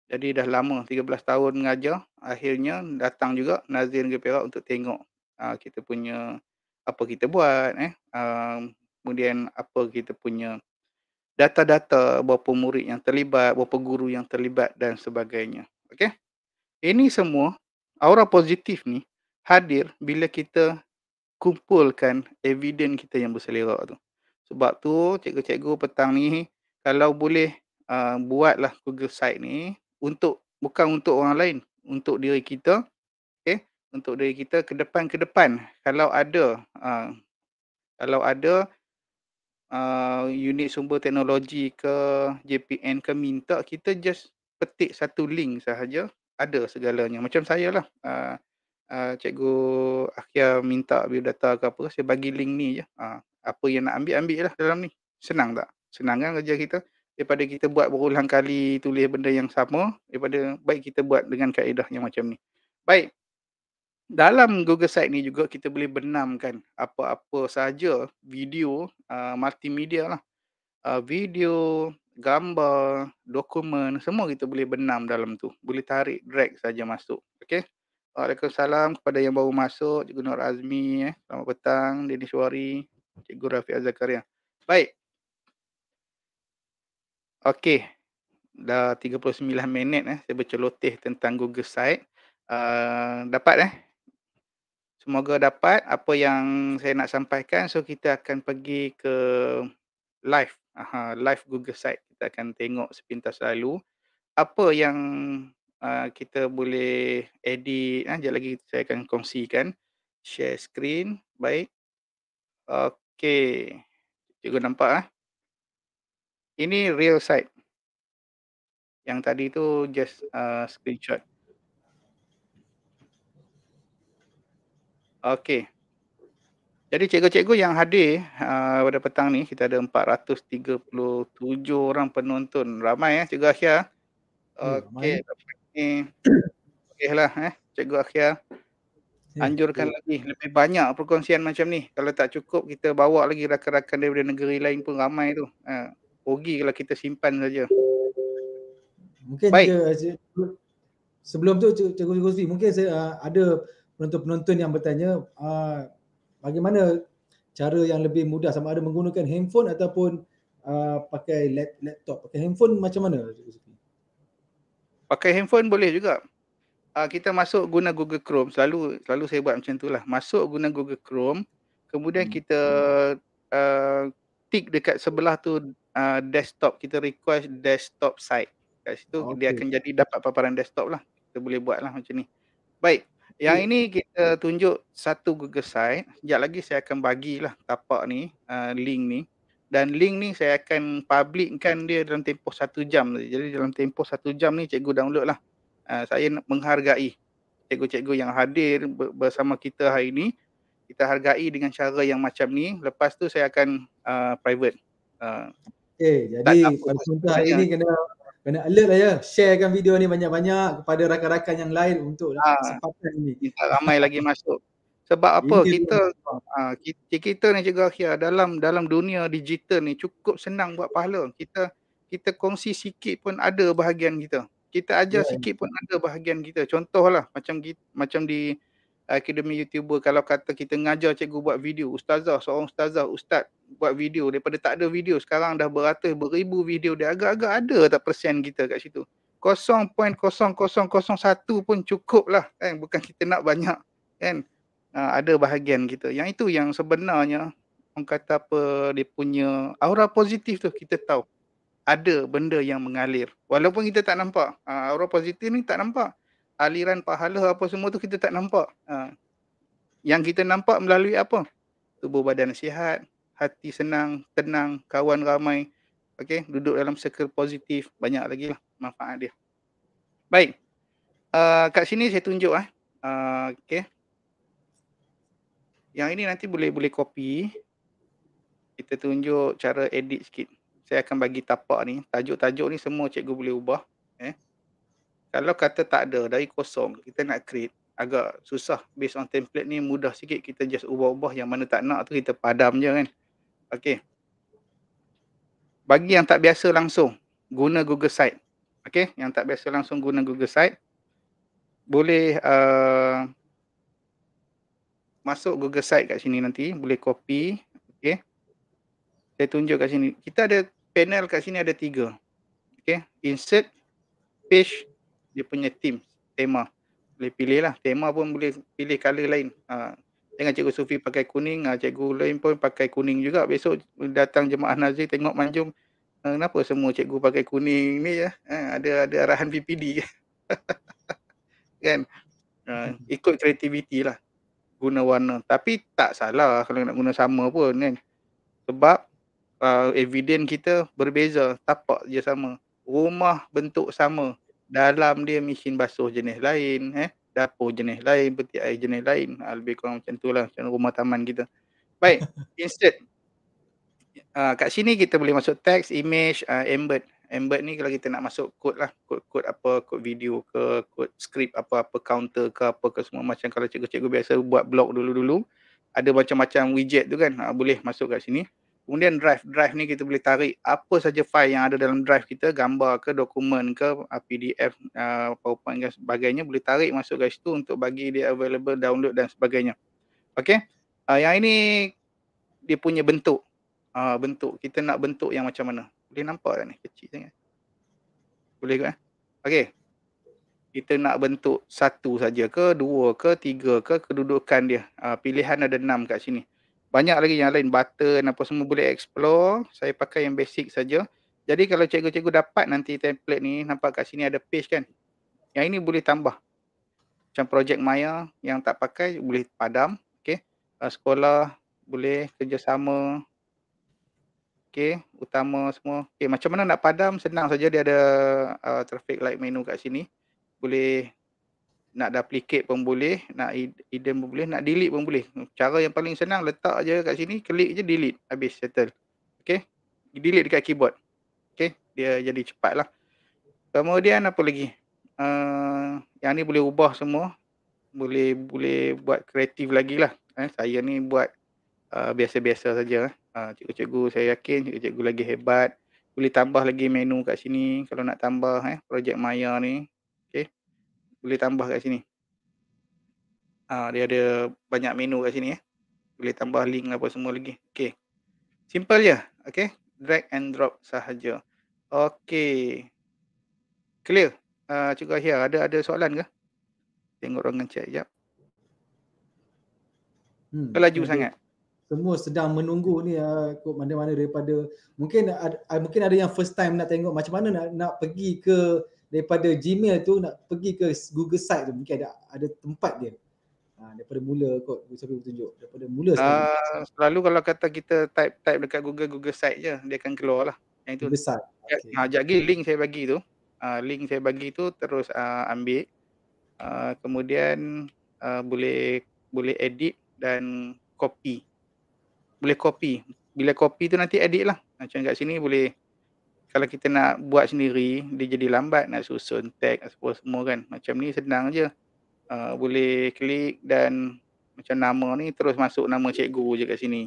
Jadi dah lama 13 tahun mengajar, akhirnya datang juga Nazir Negeri Perak untuk tengok uh, kita punya apa kita buat eh. Uh, kemudian apa kita punya data-data berapa murid yang terlibat, berapa guru yang terlibat dan sebagainya. Okey. Ini semua aura positif ni hadir bila kita kumpulkan evidence kita yang berselera tu. Sebab tu cikgu-cikgu petang ni kalau boleh uh, buatlah Google site ni untuk bukan untuk orang lain untuk diri kita okey untuk diri kita ke depan ke depan kalau ada uh, kalau ada uh, unit sumber teknologi ke JPN ke minta kita just petik satu link sahaja ada segalanya macam saya lah uh, ah, uh, cikgu akhir minta biodata ke apa saya bagi link ni je uh, apa yang nak ambil ambil lah dalam ni senang tak senang kan kerja kita daripada kita buat berulang kali tulis benda yang sama daripada baik kita buat dengan kaedah yang macam ni. Baik. Dalam Google site ni juga kita boleh benamkan apa-apa sahaja video uh, multimedia lah. Uh, video, gambar, dokumen semua kita boleh benam dalam tu. Boleh tarik drag saja masuk. Okay. Waalaikumsalam kepada yang baru masuk, Cikgu Nur Azmi eh. Selamat petang, Denis Wari, Cikgu Rafiq Azakaria. Baik. Okey. Dah 39 minit eh saya berceloteh tentang Google Site. Uh, dapat eh? Semoga dapat apa yang saya nak sampaikan. So kita akan pergi ke live. Aha, live Google Site. Kita akan tengok sepintas lalu. Apa yang uh, kita boleh edit. Eh? Sekejap lagi saya akan kongsikan. Share screen. Baik. Okey. Cikgu nampak ah? Eh? ini real site yang tadi itu just uh, screenshot Okay, Jadi cikgu-cikgu yang hadir uh, pada petang ni kita ada 437 orang penonton. Ramai eh cikgu Akhia. Okay, Hmm, Okeylah eh cikgu Akhia. Ya, Anjurkan hmm. lagi lebih banyak perkongsian macam ni. Kalau tak cukup kita bawa lagi rakan-rakan daripada negeri lain pun ramai tu. Uh rugi kalau kita simpan saja. Mungkin Baik. Cik, sebelum tu Cikgu Cik Gusti, mungkin saya ah, ada penonton-penonton yang bertanya ah, bagaimana cara yang lebih mudah sama ada menggunakan handphone ataupun ah, pakai laptop. Pakai handphone macam mana Pakai handphone boleh juga. kita masuk guna Google Chrome. Selalu selalu saya buat macam lah. Masuk guna Google Chrome, kemudian hmm. kita uh, tick dekat sebelah tu uh, desktop kita request desktop site kat situ okay. dia akan jadi dapat paparan desktop lah kita boleh buat lah macam ni baik yang ini kita tunjuk satu Google site sekejap lagi saya akan bagilah tapak ni uh, link ni dan link ni saya akan publikkan dia dalam tempoh satu jam jadi dalam tempoh satu jam ni cikgu download lah uh, saya menghargai cikgu-cikgu yang hadir bersama kita hari ini kita hargai dengan cara yang macam ni lepas tu saya akan uh, private uh, Okay, jadi pada lah contoh hari ni kena kena alert lah ya. Sharekan video ni banyak-banyak kepada rakan-rakan yang lain untuk ha, kesempatan ini. Kita ramai lagi masuk. Sebab apa kita ah, kita, kita ni juga akhir dalam dalam dunia digital ni cukup senang buat pahala. Kita kita kongsi sikit pun ada bahagian kita. Kita ajar yeah. sikit pun ada bahagian kita. Contohlah macam macam di akademi youtuber kalau kata kita ngajar cikgu buat video ustazah seorang ustazah ustaz buat video daripada tak ada video sekarang dah beratus beribu video dia agak-agak ada tak persen kita kat situ 0.0001 pun cukup lah kan bukan kita nak banyak kan ha, ada bahagian kita yang itu yang sebenarnya orang kata apa dia punya aura positif tu kita tahu ada benda yang mengalir walaupun kita tak nampak ha, aura positif ni tak nampak aliran pahala apa semua tu kita tak nampak. Ha. Yang kita nampak melalui apa? Tubuh badan sihat, hati senang, tenang, kawan ramai. Okay, duduk dalam circle positif. Banyak lagi lah manfaat dia. Baik. Uh, kat sini saya tunjuk. lah, eh. Uh, ah, okay. Yang ini nanti boleh boleh copy. Kita tunjuk cara edit sikit. Saya akan bagi tapak ni. Tajuk-tajuk ni semua cikgu boleh ubah kalau kata tak ada dari kosong kita nak create agak susah based on template ni mudah sikit kita just ubah-ubah yang mana tak nak tu kita padam je kan okey bagi yang tak biasa langsung guna Google Site okey yang tak biasa langsung guna Google Site boleh uh, masuk Google Site kat sini nanti boleh copy okey saya tunjuk kat sini kita ada panel kat sini ada tiga okey insert page dia punya team tema boleh pilih lah tema pun boleh pilih color lain ha. dengan cikgu Sufi pakai kuning ha. cikgu lain pun pakai kuning juga besok datang jemaah nazir tengok manjung ha. kenapa semua cikgu pakai kuning ni ya ha. ada ada arahan PPD kan ha. ikut kreativiti lah guna warna tapi tak salah kalau nak guna sama pun kan sebab uh, evident kita berbeza tapak je sama rumah bentuk sama dalam dia mesin basuh jenis lain eh dapur jenis lain peti air jenis lain ha, lebih kurang macam lah, macam rumah taman kita baik instead uh, kat sini kita boleh masuk text image uh, embed embed ni kalau kita nak masuk kod lah kod kod apa kod video ke kod skrip apa apa counter ke apa ke semua macam kalau cikgu-cikgu biasa buat blog dulu-dulu ada macam-macam widget tu kan ha, boleh masuk kat sini Kemudian drive, drive ni kita boleh tarik apa saja file yang ada dalam drive kita, gambar ke, dokumen ke, ah, PDF, uh, ah, PowerPoint dan sebagainya, boleh tarik masuk ke situ untuk bagi dia available, download dan sebagainya. Okay, uh, ah, yang ini dia punya bentuk, uh, bentuk kita nak bentuk yang macam mana. Boleh nampak tak ni, kecil sangat. Boleh ke? Eh? Okay, kita nak bentuk satu saja ke, dua ke, tiga ke, kedudukan dia. Uh, pilihan ada enam kat sini banyak lagi yang lain button apa semua boleh explore saya pakai yang basic saja jadi kalau cikgu-cikgu dapat nanti template ni nampak kat sini ada page kan yang ini boleh tambah macam project maya yang tak pakai boleh padam okay? uh, ah, sekolah boleh kerjasama okay? utama semua okey macam mana nak padam senang saja dia ada uh, traffic light menu kat sini boleh nak duplicate pun boleh, nak hidden pun boleh, nak delete pun boleh. Cara yang paling senang letak je kat sini, klik je delete, habis settle. Okay, delete dekat keyboard. Okay, dia jadi cepat lah. Kemudian apa lagi? Uh, yang ni boleh ubah semua. Boleh boleh buat kreatif lagi lah. Eh, saya ni buat eh, biasa-biasa uh, saja. Uh, cikgu-cikgu saya yakin cikgu-cikgu lagi hebat. Boleh tambah lagi menu kat sini kalau nak tambah eh, projek Maya ni boleh tambah kat sini. Ha, dia ada banyak menu kat sini. Eh. Boleh tambah link apa semua lagi. Okay. Simple je. Okay. Drag and drop sahaja. Okay. Clear. Uh, ah, Cikgu Ahia, ada ada soalan ke? Tengok orang chat sekejap. Hmm, Terlaju sangat. Semua sedang menunggu ni uh, mana-mana daripada mungkin ada, mungkin ada yang first time nak tengok macam mana nak, nak pergi ke daripada Gmail tu nak pergi ke Google site tu mungkin ada ada tempat dia. Ha, daripada mula kot sampai tunjuk daripada mula uh, selalu kalau kata kita type type dekat Google Google site je dia akan keluar lah yang itu besar ya, okay. ha, jadi link saya bagi tu uh, link saya bagi tu terus uh, ambil uh, kemudian uh, boleh boleh edit dan copy boleh copy bila copy tu nanti edit lah macam kat sini boleh kalau kita nak buat sendiri dia jadi lambat nak susun tag apa semua kan macam ni senang je uh, boleh klik dan macam nama ni terus masuk nama cikgu je kat sini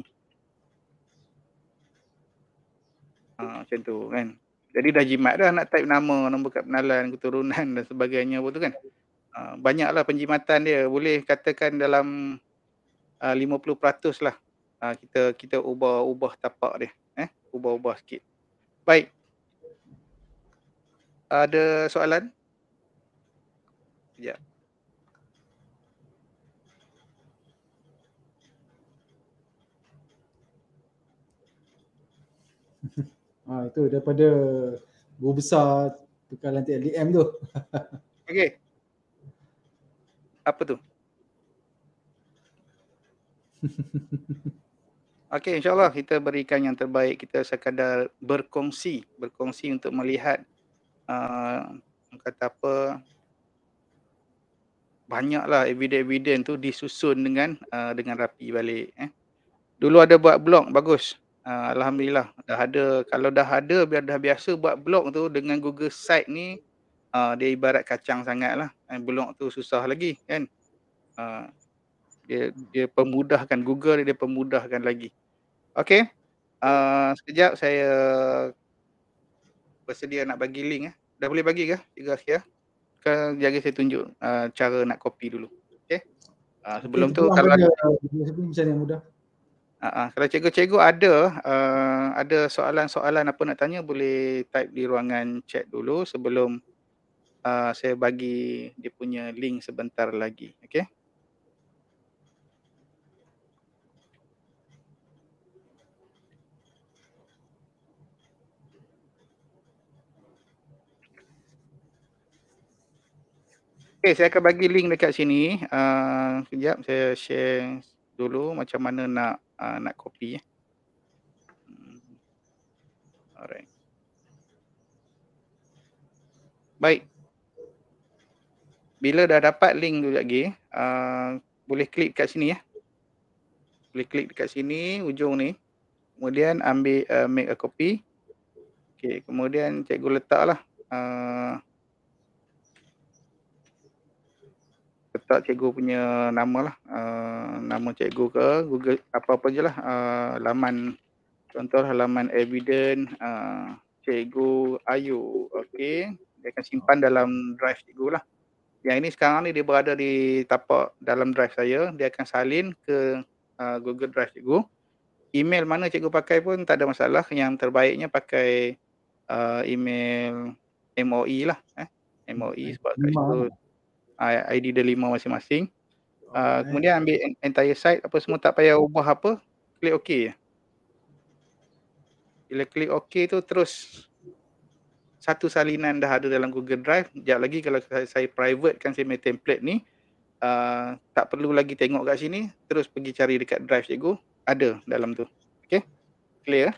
uh, macam tu kan jadi dah jimat dah nak type nama nombor kad penalan keturunan dan sebagainya apa tu kan uh, banyaklah penjimatan dia boleh katakan dalam uh, 50% lah uh, kita kita ubah-ubah tapak dia eh ubah-ubah sikit baik ada soalan? Sekejap. Ha, ya. ah, itu daripada Bu Besar tukar nanti LDM tu. Okey. Apa tu? Okey insyaAllah kita berikan yang terbaik. Kita sekadar berkongsi. Berkongsi untuk melihat uh, kata apa banyaklah eviden-eviden tu disusun dengan uh, dengan rapi balik eh. Dulu ada buat blog bagus. Uh, alhamdulillah dah ada kalau dah ada biar dah biasa buat blog tu dengan Google site ni uh, dia ibarat kacang sangatlah. Eh, blog tu susah lagi kan. Uh, dia dia pemudahkan Google dia pemudahkan lagi. Okey. Uh, sekejap saya bersedia nak bagi link eh. Dah boleh bagi ke tiga akhir? Ke kan jaga saya tunjuk uh, cara nak copy dulu. Okey. Uh, sebelum okay, eh, tu kalau ada lah. sebelum macam yang mudah. Uh, uh, kalau cikgu-cikgu ada uh, ada soalan-soalan apa nak tanya boleh type di ruangan chat dulu sebelum uh, saya bagi dia punya link sebentar lagi. Okey. Okay, saya akan bagi link dekat sini. Uh, ah, kejap saya share dulu macam mana nak uh, nak copy. Ya. Alright. Baik. Bila dah dapat link tu lagi, uh, ah, boleh klik dekat sini ya. Boleh klik dekat sini, ujung ni. Kemudian ambil uh, make a copy. Okay, kemudian cikgu letaklah. Uh, letak cikgu punya nama lah. Uh, nama cikgu ke Google apa-apa je lah. Uh, laman contoh lah, laman evident uh, cikgu Ayu. Okey. Dia akan simpan dalam drive cikgu lah. Yang ini sekarang ni dia berada di tapak dalam drive saya. Dia akan salin ke uh, Google Drive cikgu. Email mana cikgu pakai pun tak ada masalah. Yang terbaiknya pakai uh, email MOE lah. Eh. MOE sebab kat situ uh, ID delima masing-masing. Uh, ah, okay. Kemudian ambil entire site apa semua tak payah ubah apa. Klik OK je. Bila klik OK tu terus satu salinan dah ada dalam Google Drive. Sekejap lagi kalau saya, saya private kan saya punya template ni. Uh, tak perlu lagi tengok kat sini. Terus pergi cari dekat drive cikgu. Ada dalam tu. Okay. Clear.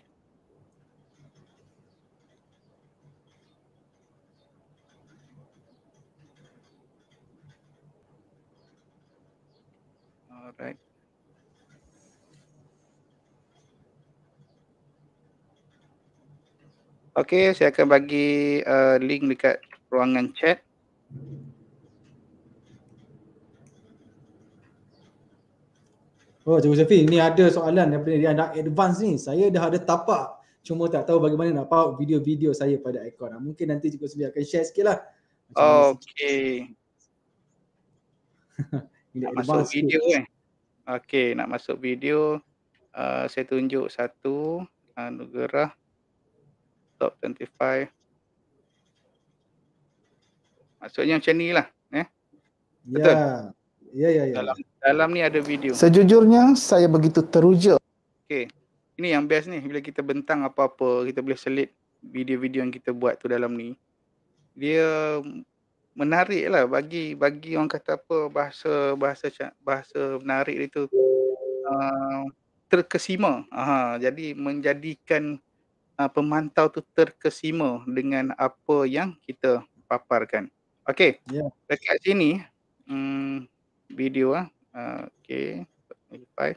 Okey, saya akan bagi uh, link dekat ruangan chat. Oh, Cikgu Syafi, ini ada soalan daripada dia nak advance ni. Saya dah ada tapak. Cuma tak tahu bagaimana nak power video-video saya pada ikon. Mungkin nanti Cikgu Syafi akan share sikit lah. Okey. nak masuk sikit. video kan? Okey, nak masuk video. Uh, saya tunjuk satu anugerah. Uh, top 25 maksudnya macam ni lah eh? ya. betul? ya ya ya dalam, dalam ni ada video sejujurnya saya begitu teruja Okay. ini yang best ni bila kita bentang apa-apa kita boleh selit video-video yang kita buat tu dalam ni dia menarik lah bagi bagi orang kata apa bahasa bahasa bahasa menarik itu uh, ah, terkesima Aha, jadi menjadikan uh, pemantau tu terkesima dengan apa yang kita paparkan. Okey. Yeah. Dekat sini um, video ah. Uh, Okey. Okay.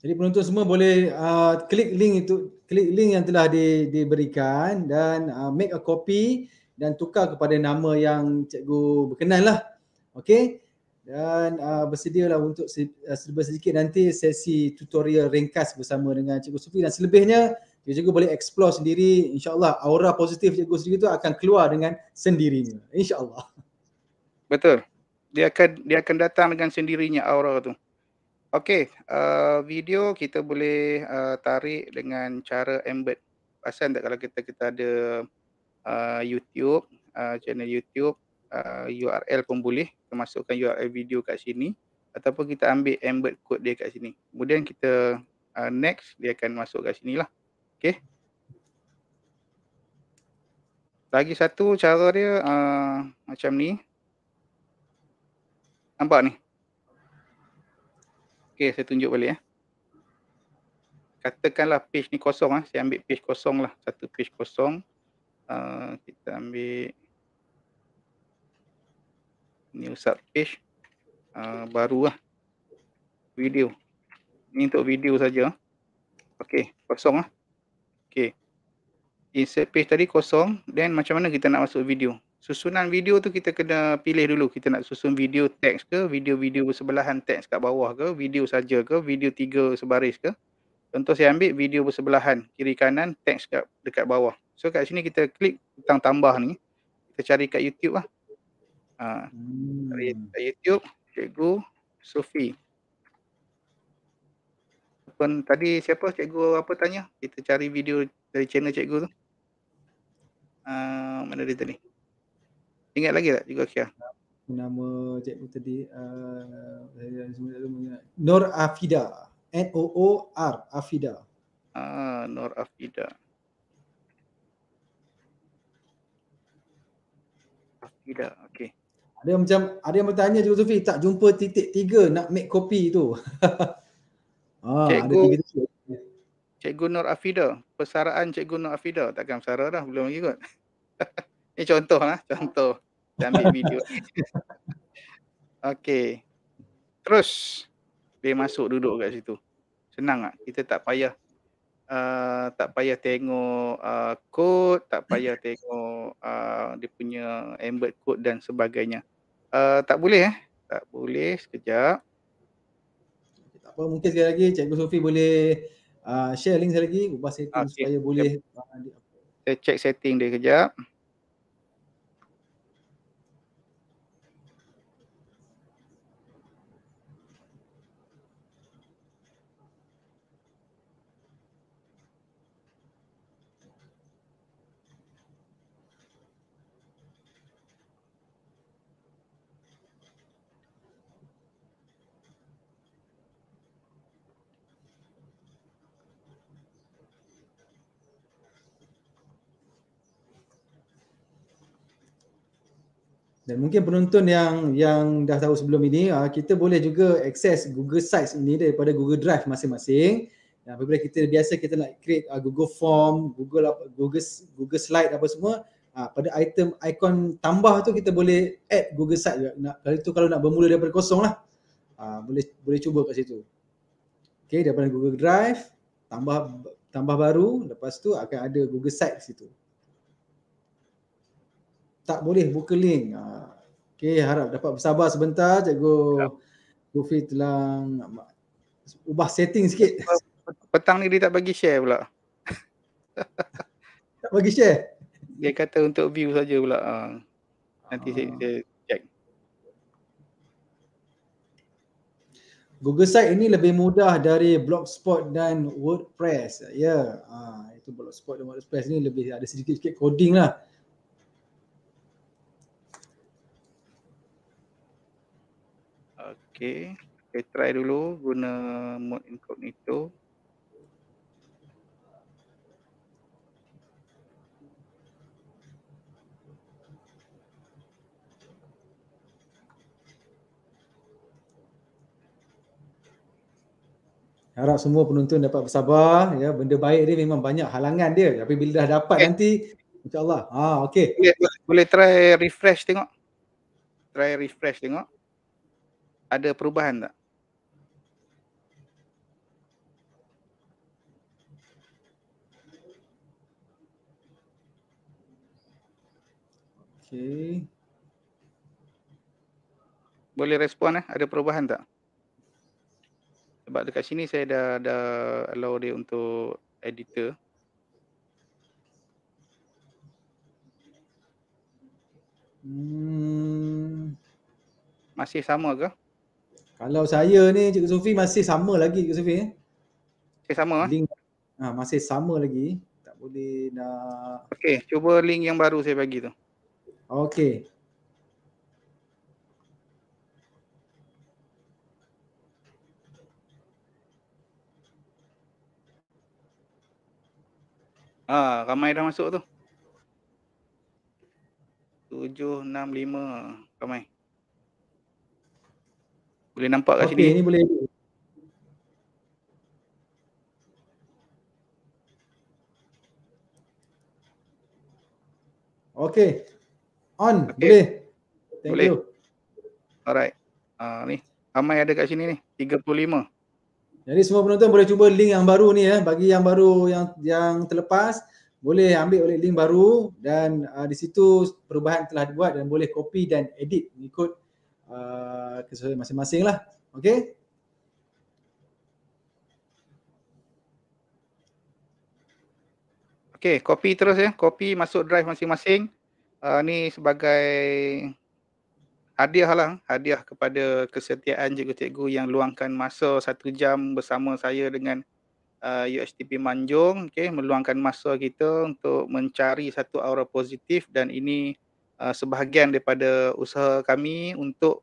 Jadi penonton semua boleh uh, klik link itu, klik link yang telah di, diberikan dan uh, make a copy dan tukar kepada nama yang cikgu berkenan lah. Okey dan uh, lah untuk uh, serba sedikit nanti sesi tutorial ringkas bersama dengan Cikgu Sufi dan selebihnya dia juga boleh explore sendiri insyaAllah aura positif Cikgu sendiri tu akan keluar dengan sendirinya insyaAllah betul dia akan dia akan datang dengan sendirinya aura tu Okay, uh, video kita boleh uh, tarik dengan cara embed. Pasal tak kalau kita kita ada uh, YouTube, uh, channel YouTube, uh, URL pun boleh. Kita masukkan URL video kat sini ataupun kita ambil embed code dia kat sini. Kemudian kita uh, next dia akan masuk kat lah. Okey. Lagi satu cara dia uh, macam ni. Nampak ni. Okey, saya tunjuk balik ya. Eh. Katakanlah page ni kosong ah, saya ambil page kosong lah, satu page kosong. Uh, kita ambil new sub page uh, ah, baru lah video ni untuk video saja okey kosong ah okey insert page tadi kosong then macam mana kita nak masuk video susunan video tu kita kena pilih dulu kita nak susun video teks ke video-video bersebelahan teks kat bawah ke video saja ke video tiga sebaris ke contoh saya ambil video bersebelahan kiri kanan teks kat dekat bawah so kat sini kita klik tentang tambah ni kita cari kat YouTube lah Ha. Hmm. Dari YouTube, Cikgu Sufi. Pun, tadi siapa Cikgu apa tanya? Kita cari video dari channel Cikgu tu. Ha, mana dia tadi? Ingat lagi tak Cikgu Akhiyah? Nama Cikgu tadi, uh, Nur Afida. N-O-O-R, Afida. Ah, Nur Afida. Afida, okey. Ada yang macam ada yang bertanya Cikgu Sufi tak jumpa titik tiga nak make kopi tu. ah, ada tiga tu. Cikgu Nur Afida, persaraan Cikgu Nur Afida takkan bersara dah belum lagi kot. Ini contoh lah, contoh. Saya ambil video. Okey. Terus dia masuk duduk kat situ. Senang tak? Kita tak payah uh, tak payah tengok uh, code, tak payah tengok uh, dia punya embed kod dan sebagainya. Uh, tak boleh eh? Tak boleh sekejap. Tak apa, mungkin sekali lagi Cikgu Sofi boleh uh, share link sekali lagi ubah setting okay. supaya boleh. Uh, saya check setting dia kejap. Dan mungkin penonton yang yang dah tahu sebelum ini, ah, kita boleh juga akses Google Sites ini daripada Google Drive masing-masing. Dan apabila kita biasa kita nak create uh, Google Form, Google apa, Google Google Slide apa semua, uh, pada item ikon tambah tu kita boleh add Google Site juga. Nak, kalau tu kalau nak bermula daripada kosong lah. Uh, boleh boleh cuba kat situ. Okay, daripada Google Drive, tambah tambah baru, lepas tu akan ada Google Site situ tak boleh buka link. Uh, Okey, harap dapat bersabar sebentar cikgu. Gufi ya. telang ubah setting sikit. Petang ni dia tak bagi share pula. tak bagi share. Dia kata untuk view saja pula. Uh, nanti uh. saya check. Google Site ini lebih mudah dari Blogspot dan WordPress. Ya, yeah. uh, itu Blogspot dan WordPress ni lebih ada sedikit-sedikit coding lah. Okay. Okay, try dulu guna mode incognito. Harap semua penonton dapat bersabar. Ya, benda baik ni memang banyak halangan dia. Tapi bila dah dapat okay. nanti, insyaAllah. Ah, okay. Boleh, boleh try refresh tengok. Try refresh tengok ada perubahan tak? Okay. Boleh respon eh, ada perubahan tak? Sebab dekat sini saya dah dah allow dia untuk editor. Hmm. Masih sama ke? Kalau saya ni Cikgu Sufi masih sama lagi Cikgu Sufi eh. Okay, sama ah. Link ha, masih sama lagi. Tak boleh nak Okey, cuba link yang baru saya bagi tu. Okey. Ah, ha, ramai dah masuk tu. 7 6 5 ramai. Boleh nampak kat okay, sini. Okey, ni boleh. Okey. On. Okay. Boleh. Thank boleh. you. Alright. Ah uh, ni, ramai ada kat sini ni. 35. Jadi semua penonton boleh cuba link yang baru ni ya. Eh. Bagi yang baru yang yang terlepas, boleh ambil oleh link baru dan uh, di situ perubahan telah dibuat dan boleh copy dan edit mengikut Uh, kesesuaian masing-masing lah. Okay. Okay, copy terus ya. Copy masuk drive masing-masing. Uh, ni sebagai hadiah lah. Hadiah kepada kesetiaan cikgu-cikgu yang luangkan masa satu jam bersama saya dengan uh, UHTP Manjung. Okay, meluangkan masa kita untuk mencari satu aura positif dan ini uh, sebahagian daripada usaha kami untuk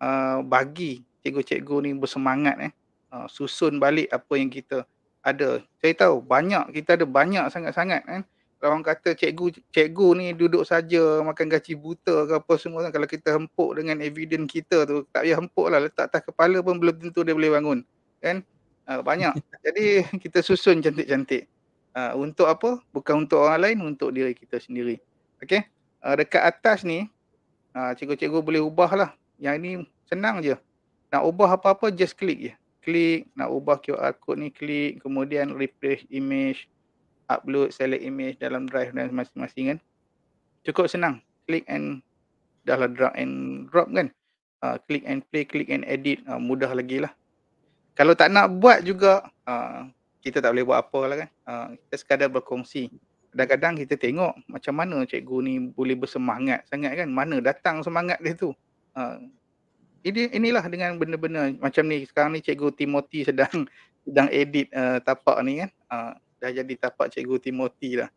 uh, bagi cikgu-cikgu ni bersemangat eh uh, susun balik apa yang kita ada saya tahu banyak kita ada banyak sangat-sangat kan eh. kalau orang kata cikgu cikgu ni duduk saja makan gaji buta ke apa semua kalau kita hempuk dengan evidence kita tu tak payah hempuk lah letak atas kepala pun belum tentu dia boleh bangun kan uh, banyak jadi kita susun cantik-cantik uh, untuk apa bukan untuk orang lain untuk diri kita sendiri okey uh, dekat atas ni uh, cikgu-cikgu boleh ubah lah. Yang ini senang je. Nak ubah apa-apa just klik je. Klik, nak ubah QR code ni klik, kemudian refresh image, upload, select image dalam drive dan masing-masing kan. Cukup senang. Klik and dah lah drag and drop kan. Ah, klik uh, and play, click and edit, uh, mudah lagi lah. Kalau tak nak buat juga, uh, kita tak boleh buat apa lah kan. Uh, kita sekadar berkongsi kadang-kadang kita tengok macam mana cikgu ni boleh bersemangat sangat kan mana datang semangat dia tu uh, ini inilah dengan benda-benda macam ni sekarang ni cikgu Timothy sedang sedang edit uh, tapak ni kan uh, dah jadi tapak cikgu Timothy lah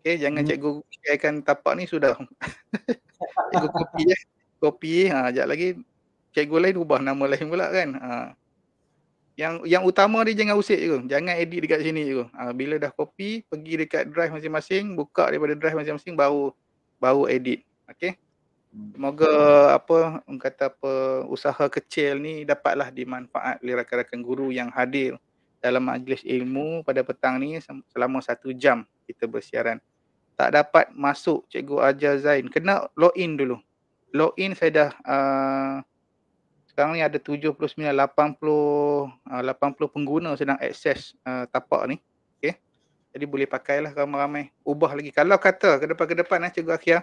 okey jangan hmm. cikgu sharekan tapak ni sudah cikgu kopi ya eh. kopi. ha uh, jap lagi cikgu lain ubah nama lain pula kan uh, yang yang utama dia jangan usik je tu. Jangan edit dekat sini je tu. Ha, bila dah copy, pergi dekat drive masing-masing, buka daripada drive masing-masing baru baru edit. Okay? Hmm. Semoga apa kata apa usaha kecil ni dapatlah dimanfaat oleh rakan-rakan guru yang hadir dalam majlis ilmu pada petang ni selama satu jam kita bersiaran. Tak dapat masuk Cikgu Ajar Zain. Kena login dulu. Login saya dah uh, sekarang ni ada 79 80 uh, 80 pengguna sedang akses uh, tapak ni okay? jadi boleh pakailah ramai-ramai ubah lagi kalau kata ke depan ke depan eh cikgu akhir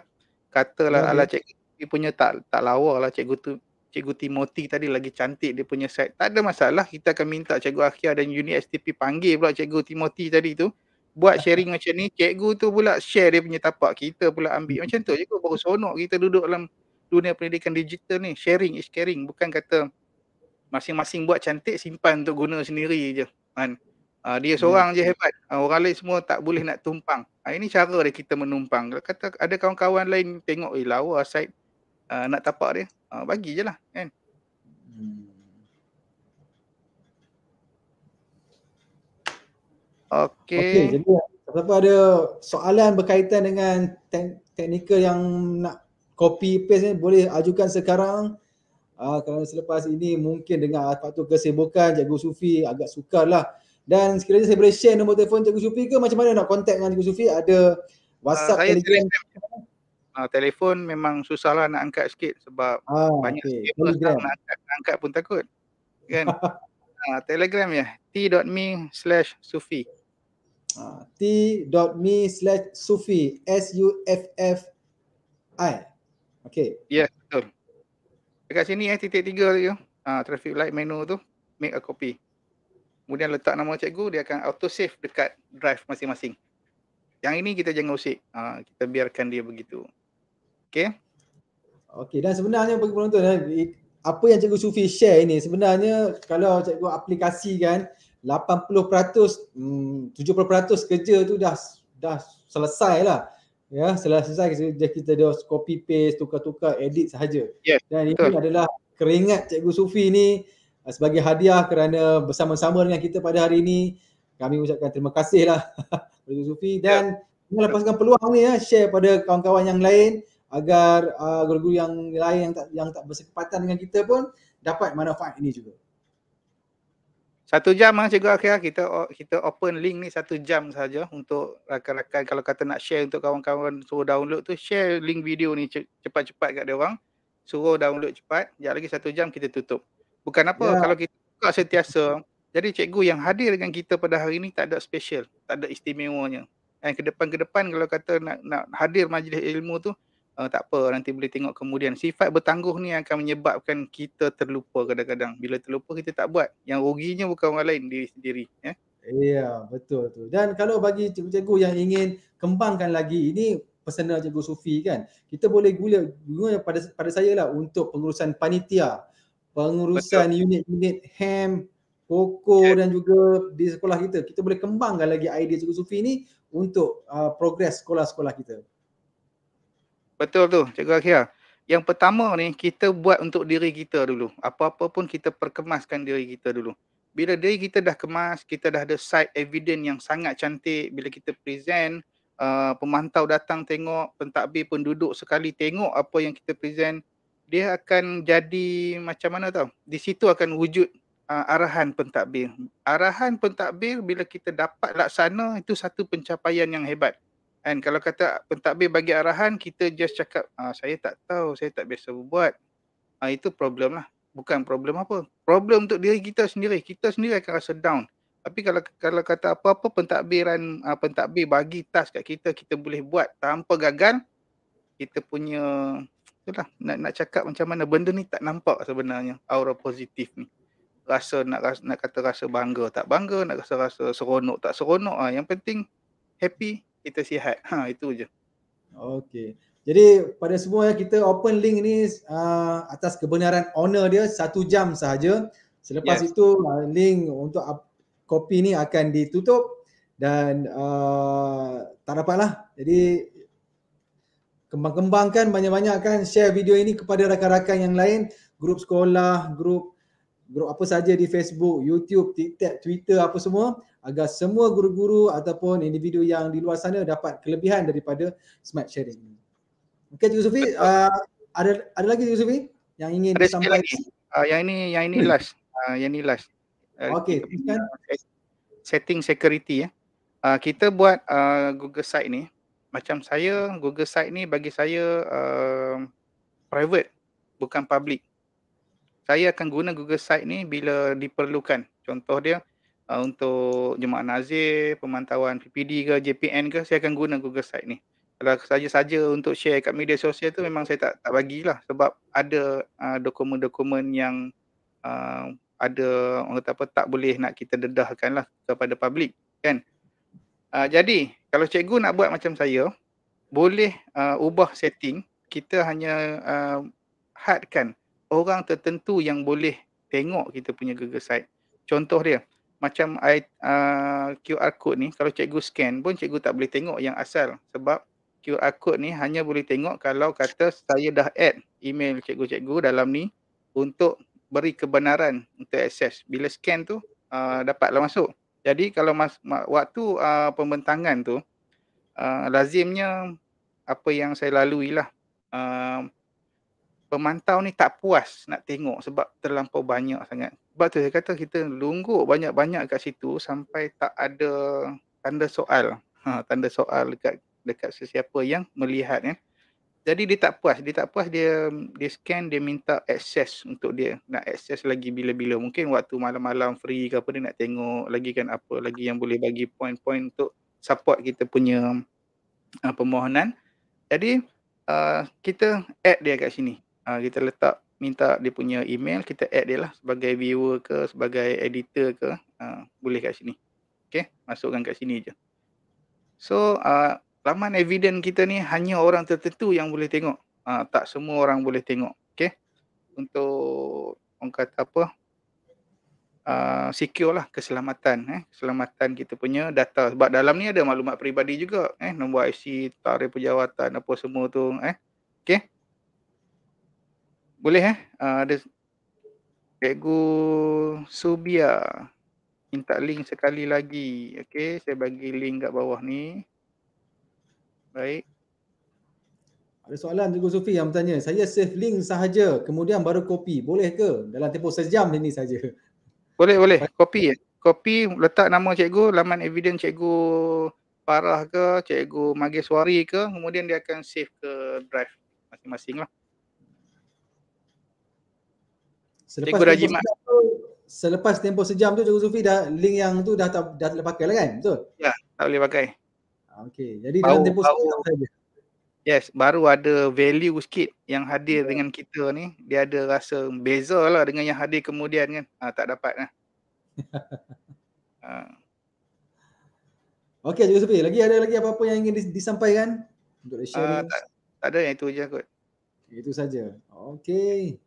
katalah okay. Ya, ala ya. cikgu punya tak tak lawalah cikgu tu cikgu timoti tadi lagi cantik dia punya site tak ada masalah kita akan minta cikgu akhir dan unit STP panggil pula cikgu timoti tadi tu buat ya. sharing macam ni cikgu tu pula share dia punya tapak kita pula ambil macam tu cikgu baru seronok kita duduk dalam dunia pendidikan digital ni sharing is caring bukan kata masing-masing buat cantik simpan untuk guna sendiri je kan uh, dia hmm. seorang hmm. je hebat uh, orang lain semua tak boleh nak tumpang uh, ini cara dia kita menumpang kata ada kawan-kawan lain tengok eh lawa side uh, nak tapak dia uh, bagi je lah kan hmm. Okey. Okay, jadi apa ada soalan berkaitan dengan te- teknikal yang nak copy paste ni boleh ajukan sekarang uh, kalau selepas ini mungkin dengan faktor kesibukan Cikgu Sufi agak sukar lah dan sekiranya saya boleh share nombor telefon Cikgu Sufi ke macam mana nak contact dengan Cikgu Sufi ada WhatsApp uh, telegram Uh, telefon memang susahlah nak angkat sikit sebab ah, banyak okay. sikit pun nak angkat, angkat pun takut kan uh, telegram ya t.me slash sufi uh, t.me slash sufi s-u-f-f-i uh, Okay. Ya, yeah, betul. Dekat sini eh, titik tiga tu. Uh, traffic light menu tu. Make a copy. Kemudian letak nama cikgu, dia akan auto save dekat drive masing-masing. Yang ini kita jangan usik. Uh, kita biarkan dia begitu. Okay. Okay, dan sebenarnya bagi penonton, eh, apa yang cikgu Sufi share ini sebenarnya kalau cikgu aplikasikan 80% hmm, 70% kerja tu dah dah selesai lah ya setelah selesai kita, kita dah copy paste tukar-tukar edit sahaja yes, dan betul. ini adalah keringat cikgu sufi ni uh, sebagai hadiah kerana bersama-sama dengan kita pada hari ini kami ucapkan terima kasihlah cikgu sufi dan yeah. lepaskan peluang ni ya share pada kawan-kawan yang lain agar uh, guru-guru yang lain yang tak yang tak bersekepatan dengan kita pun dapat manfaat ini juga satu jam lah cikgu Akhira. Kita kita open link ni satu jam saja untuk rakan-rakan kalau kata nak share untuk kawan-kawan suruh download tu share link video ni cepat-cepat kat dia orang. Suruh download cepat. Sekejap lagi satu jam kita tutup. Bukan apa yeah. kalau kita buka sentiasa. Jadi cikgu yang hadir dengan kita pada hari ni tak ada special. Tak ada istimewanya. Dan ke depan-ke depan kalau kata nak, nak hadir majlis ilmu tu uh, tak apa nanti boleh tengok kemudian sifat bertangguh ni akan menyebabkan kita terlupa kadang-kadang bila terlupa kita tak buat yang ruginya bukan orang lain diri sendiri ya yeah? Ya yeah, betul tu dan kalau bagi cikgu-cikgu yang ingin kembangkan lagi ini personal cikgu Sufi kan kita boleh guna guna pada pada saya lah untuk pengurusan panitia pengurusan unit-unit ham koko yeah. dan juga di sekolah kita kita boleh kembangkan lagi idea cikgu Sufi ni untuk uh, progres sekolah-sekolah kita Betul tu, Cikgu Akhil. Yang pertama ni, kita buat untuk diri kita dulu. Apa-apa pun kita perkemaskan diri kita dulu. Bila diri kita dah kemas, kita dah ada side evidence yang sangat cantik. Bila kita present, uh, pemantau datang tengok, pentadbir pun duduk sekali tengok apa yang kita present. Dia akan jadi macam mana tau. Di situ akan wujud uh, arahan pentadbir. Arahan pentadbir bila kita dapat laksana, itu satu pencapaian yang hebat. And kalau kata pentadbir bagi arahan, kita just cakap, ah, saya tak tahu, saya tak biasa buat. Ah, itu problem lah. Bukan problem apa. Problem untuk diri kita sendiri. Kita sendiri akan rasa down. Tapi kalau kalau kata apa-apa pentadbiran, ah, pentadbir bagi task kat kita, kita boleh buat tanpa gagal, kita punya, itulah, nak, nak cakap macam mana, benda ni tak nampak sebenarnya, aura positif ni. Rasa nak, nak kata rasa bangga tak bangga, nak rasa rasa seronok tak seronok. Ah, yang penting, happy, kita sihat. Ha itu je. Okay, Jadi pada semua ya kita open link ni uh, atas kebenaran owner dia satu jam sahaja. Selepas yes. itu uh, link untuk kopi ni akan ditutup dan uh, tak lah. Jadi kembang-kembangkan banyak-banyakkan banyak share video ini kepada rakan-rakan yang lain, grup sekolah, grup grup apa saja di Facebook, YouTube, TikTok, Twitter apa semua agar semua guru-guru ataupun individu yang di luar sana dapat kelebihan daripada smart sharing. Okey Cikgu Sufi, uh, ada ada lagi Cikgu Sufi yang ingin ada sampai lagi. Uh, yang ini yang ini hmm. last. Uh, yang ini last. Uh, Okey, kan? setting security ya. Uh, kita buat uh, Google site ni macam saya Google site ni bagi saya uh, private bukan public. Saya akan guna Google site ni bila diperlukan. Contoh dia uh, untuk jemaah nazir, pemantauan PPD ke JPN ke saya akan guna Google site ni. Kalau saja-saja untuk share kat media sosial tu memang saya tak tak bagilah sebab ada uh, dokumen-dokumen yang uh, ada orang kata apa tak boleh nak kita dedahkan lah kepada publik kan. Uh, jadi kalau cikgu nak buat macam saya boleh uh, ubah setting kita hanya uh, hadkan orang tertentu yang boleh tengok kita punya Google site. Contoh dia, uh, macam I, uh, QR code ni kalau cikgu scan pun cikgu tak boleh tengok yang asal sebab QR code ni hanya boleh tengok kalau kata saya dah add email cikgu-cikgu dalam ni untuk beri kebenaran untuk akses bila scan tu uh, dapatlah masuk jadi kalau mas, waktu uh, pembentangan tu uh, lazimnya apa yang saya lalui lah uh, pemantau ni tak puas nak tengok sebab terlampau banyak sangat sebab tu saya kata kita lungguk banyak-banyak kat situ sampai tak ada tanda soal. Ha, tanda soal dekat dekat sesiapa yang melihat ya. Jadi dia tak puas, dia tak puas dia dia scan dia minta access untuk dia nak access lagi bila-bila mungkin waktu malam-malam free ke apa dia nak tengok lagi kan apa lagi yang boleh bagi point-point untuk support kita punya uh, permohonan. Jadi uh, kita add dia kat sini. Uh, kita letak minta dia punya email kita add dia lah sebagai viewer ke sebagai editor ke uh, boleh kat sini okay? masukkan kat sini je so uh, laman evident kita ni hanya orang tertentu yang boleh tengok uh, tak semua orang boleh tengok okay? untuk orang kata apa uh, secure lah keselamatan eh keselamatan kita punya data sebab dalam ni ada maklumat peribadi juga eh nombor IC tarikh perjawatan apa semua tu eh okey boleh eh uh, ah, cikgu Subia minta link sekali lagi okey saya bagi link kat bawah ni baik ada soalan cikgu Sufi yang bertanya saya save link sahaja kemudian baru copy boleh ke dalam tempoh sejam ini saja boleh boleh copy eh? copy letak nama cikgu laman evidence cikgu Parah ke, Cikgu Mageswari ke, kemudian dia akan save ke drive masing-masing lah. Selepas Cikgu Rajimat. Selepas tempoh sejam tu Cikgu Zufi dah link yang tu dah tak dah tak pakai lah kan? Betul? Ya, tak boleh pakai. Ah, okey. Jadi bau, dalam tempoh sejam saja. Yes, baru ada value sikit yang hadir yeah. dengan kita ni. Dia ada rasa beza lah dengan yang hadir kemudian kan. Ha, tak dapat lah. ha. Okey Cikgu Zufi, lagi ada lagi apa-apa yang ingin disampaikan? Untuk uh, tak, tak ada yang itu je kot. Itu saja. Okey.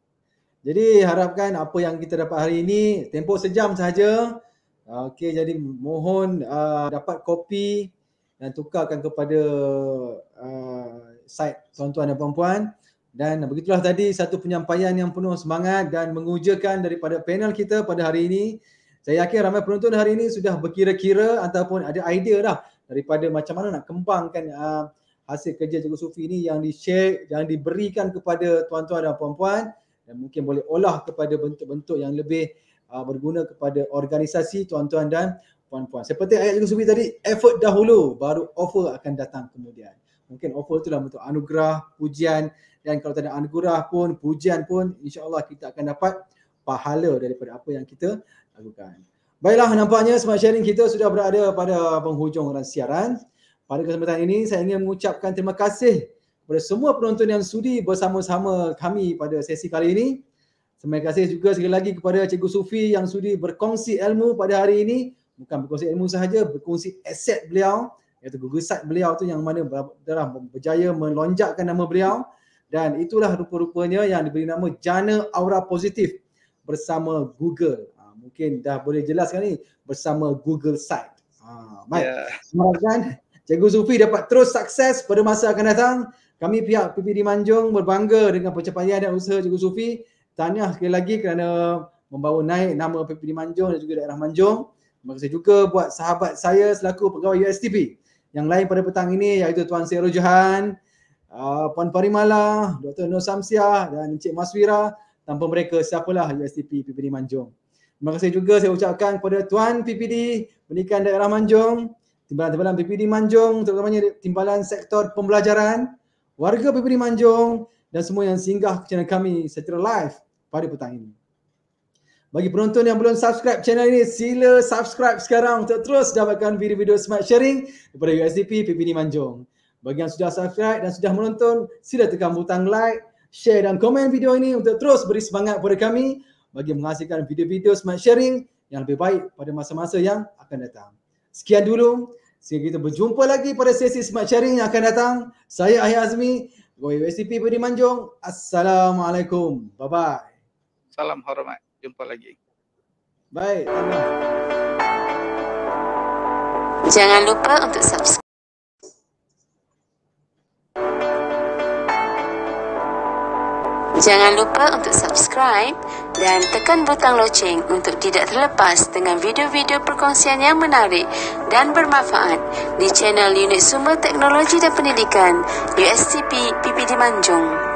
Jadi harapkan apa yang kita dapat hari ini tempoh sejam sahaja. Okey jadi mohon uh, dapat kopi dan tukarkan kepada uh, site tuan-tuan dan puan-puan. Dan begitulah tadi satu penyampaian yang penuh semangat dan mengujakan daripada panel kita pada hari ini. Saya yakin ramai penonton hari ini sudah berkira-kira ataupun ada idea dah daripada macam mana nak kembangkan uh, hasil kerja Cikgu Sufi ini yang di-share, yang diberikan kepada tuan-tuan dan puan-puan dan mungkin boleh olah kepada bentuk-bentuk yang lebih uh, berguna kepada organisasi tuan-tuan dan puan-puan. Seperti ayat Yusuf tadi, effort dahulu baru offer akan datang kemudian. Mungkin offer itulah bentuk anugerah, pujian dan kalau tak ada anugerah pun, pujian pun insyaAllah kita akan dapat pahala daripada apa yang kita lakukan. Baiklah, nampaknya smart sharing kita sudah berada pada penghujung siaran. Pada kesempatan ini, saya ingin mengucapkan terima kasih kepada semua penonton yang sudi bersama-sama kami pada sesi kali ini. Terima kasih juga sekali lagi kepada Cikgu Sufi yang sudi berkongsi ilmu pada hari ini. Bukan berkongsi ilmu sahaja, berkongsi aset beliau iaitu Google Site beliau tu yang mana telah berjaya melonjakkan nama beliau dan itulah rupa-rupanya yang diberi nama Jana Aura Positif bersama Google. Ha, mungkin dah boleh jelaskan ni bersama Google Site. Ha, baik. Yeah. Ya. Cikgu Zufi dapat terus sukses pada masa akan datang. Kami pihak PPD Manjung berbangga dengan pencapaian dan usaha Cikgu Zufi. Tahniah sekali lagi kerana membawa naik nama PPD Manjung dan juga daerah Manjung. Terima kasih juga buat sahabat saya selaku pegawai USTP. Yang lain pada petang ini iaitu Tuan Syed Johan, uh, Puan Parimala, Dr. Nur Samsiah dan Encik Maswira. Tanpa mereka siapalah USTP PPD Manjung. Terima kasih juga saya ucapkan kepada Tuan PPD Pendidikan Daerah Manjung, timbalan-timbalan PPD Manjung terutamanya timbalan sektor pembelajaran warga PPD Manjung dan semua yang singgah ke channel kami secara live pada petang ini. Bagi penonton yang belum subscribe channel ini, sila subscribe sekarang untuk terus dapatkan video-video smart sharing daripada USDP PPD Manjung. Bagi yang sudah subscribe dan sudah menonton, sila tekan butang like, share dan komen video ini untuk terus beri semangat kepada kami bagi menghasilkan video-video smart sharing yang lebih baik pada masa-masa yang akan datang. Sekian dulu. Sehingga kita berjumpa lagi pada sesi smart sharing yang akan datang. Saya Ahir Azmi, Goy USDP Budi Manjung. Assalamualaikum. Bye-bye. Salam hormat. Jumpa lagi. Bye. Jangan lupa untuk subscribe. Jangan lupa untuk subscribe dan tekan butang loceng untuk tidak terlepas dengan video-video perkongsian yang menarik dan bermanfaat di channel Unit Sumber Teknologi dan Pendidikan USTP PPD Manjung.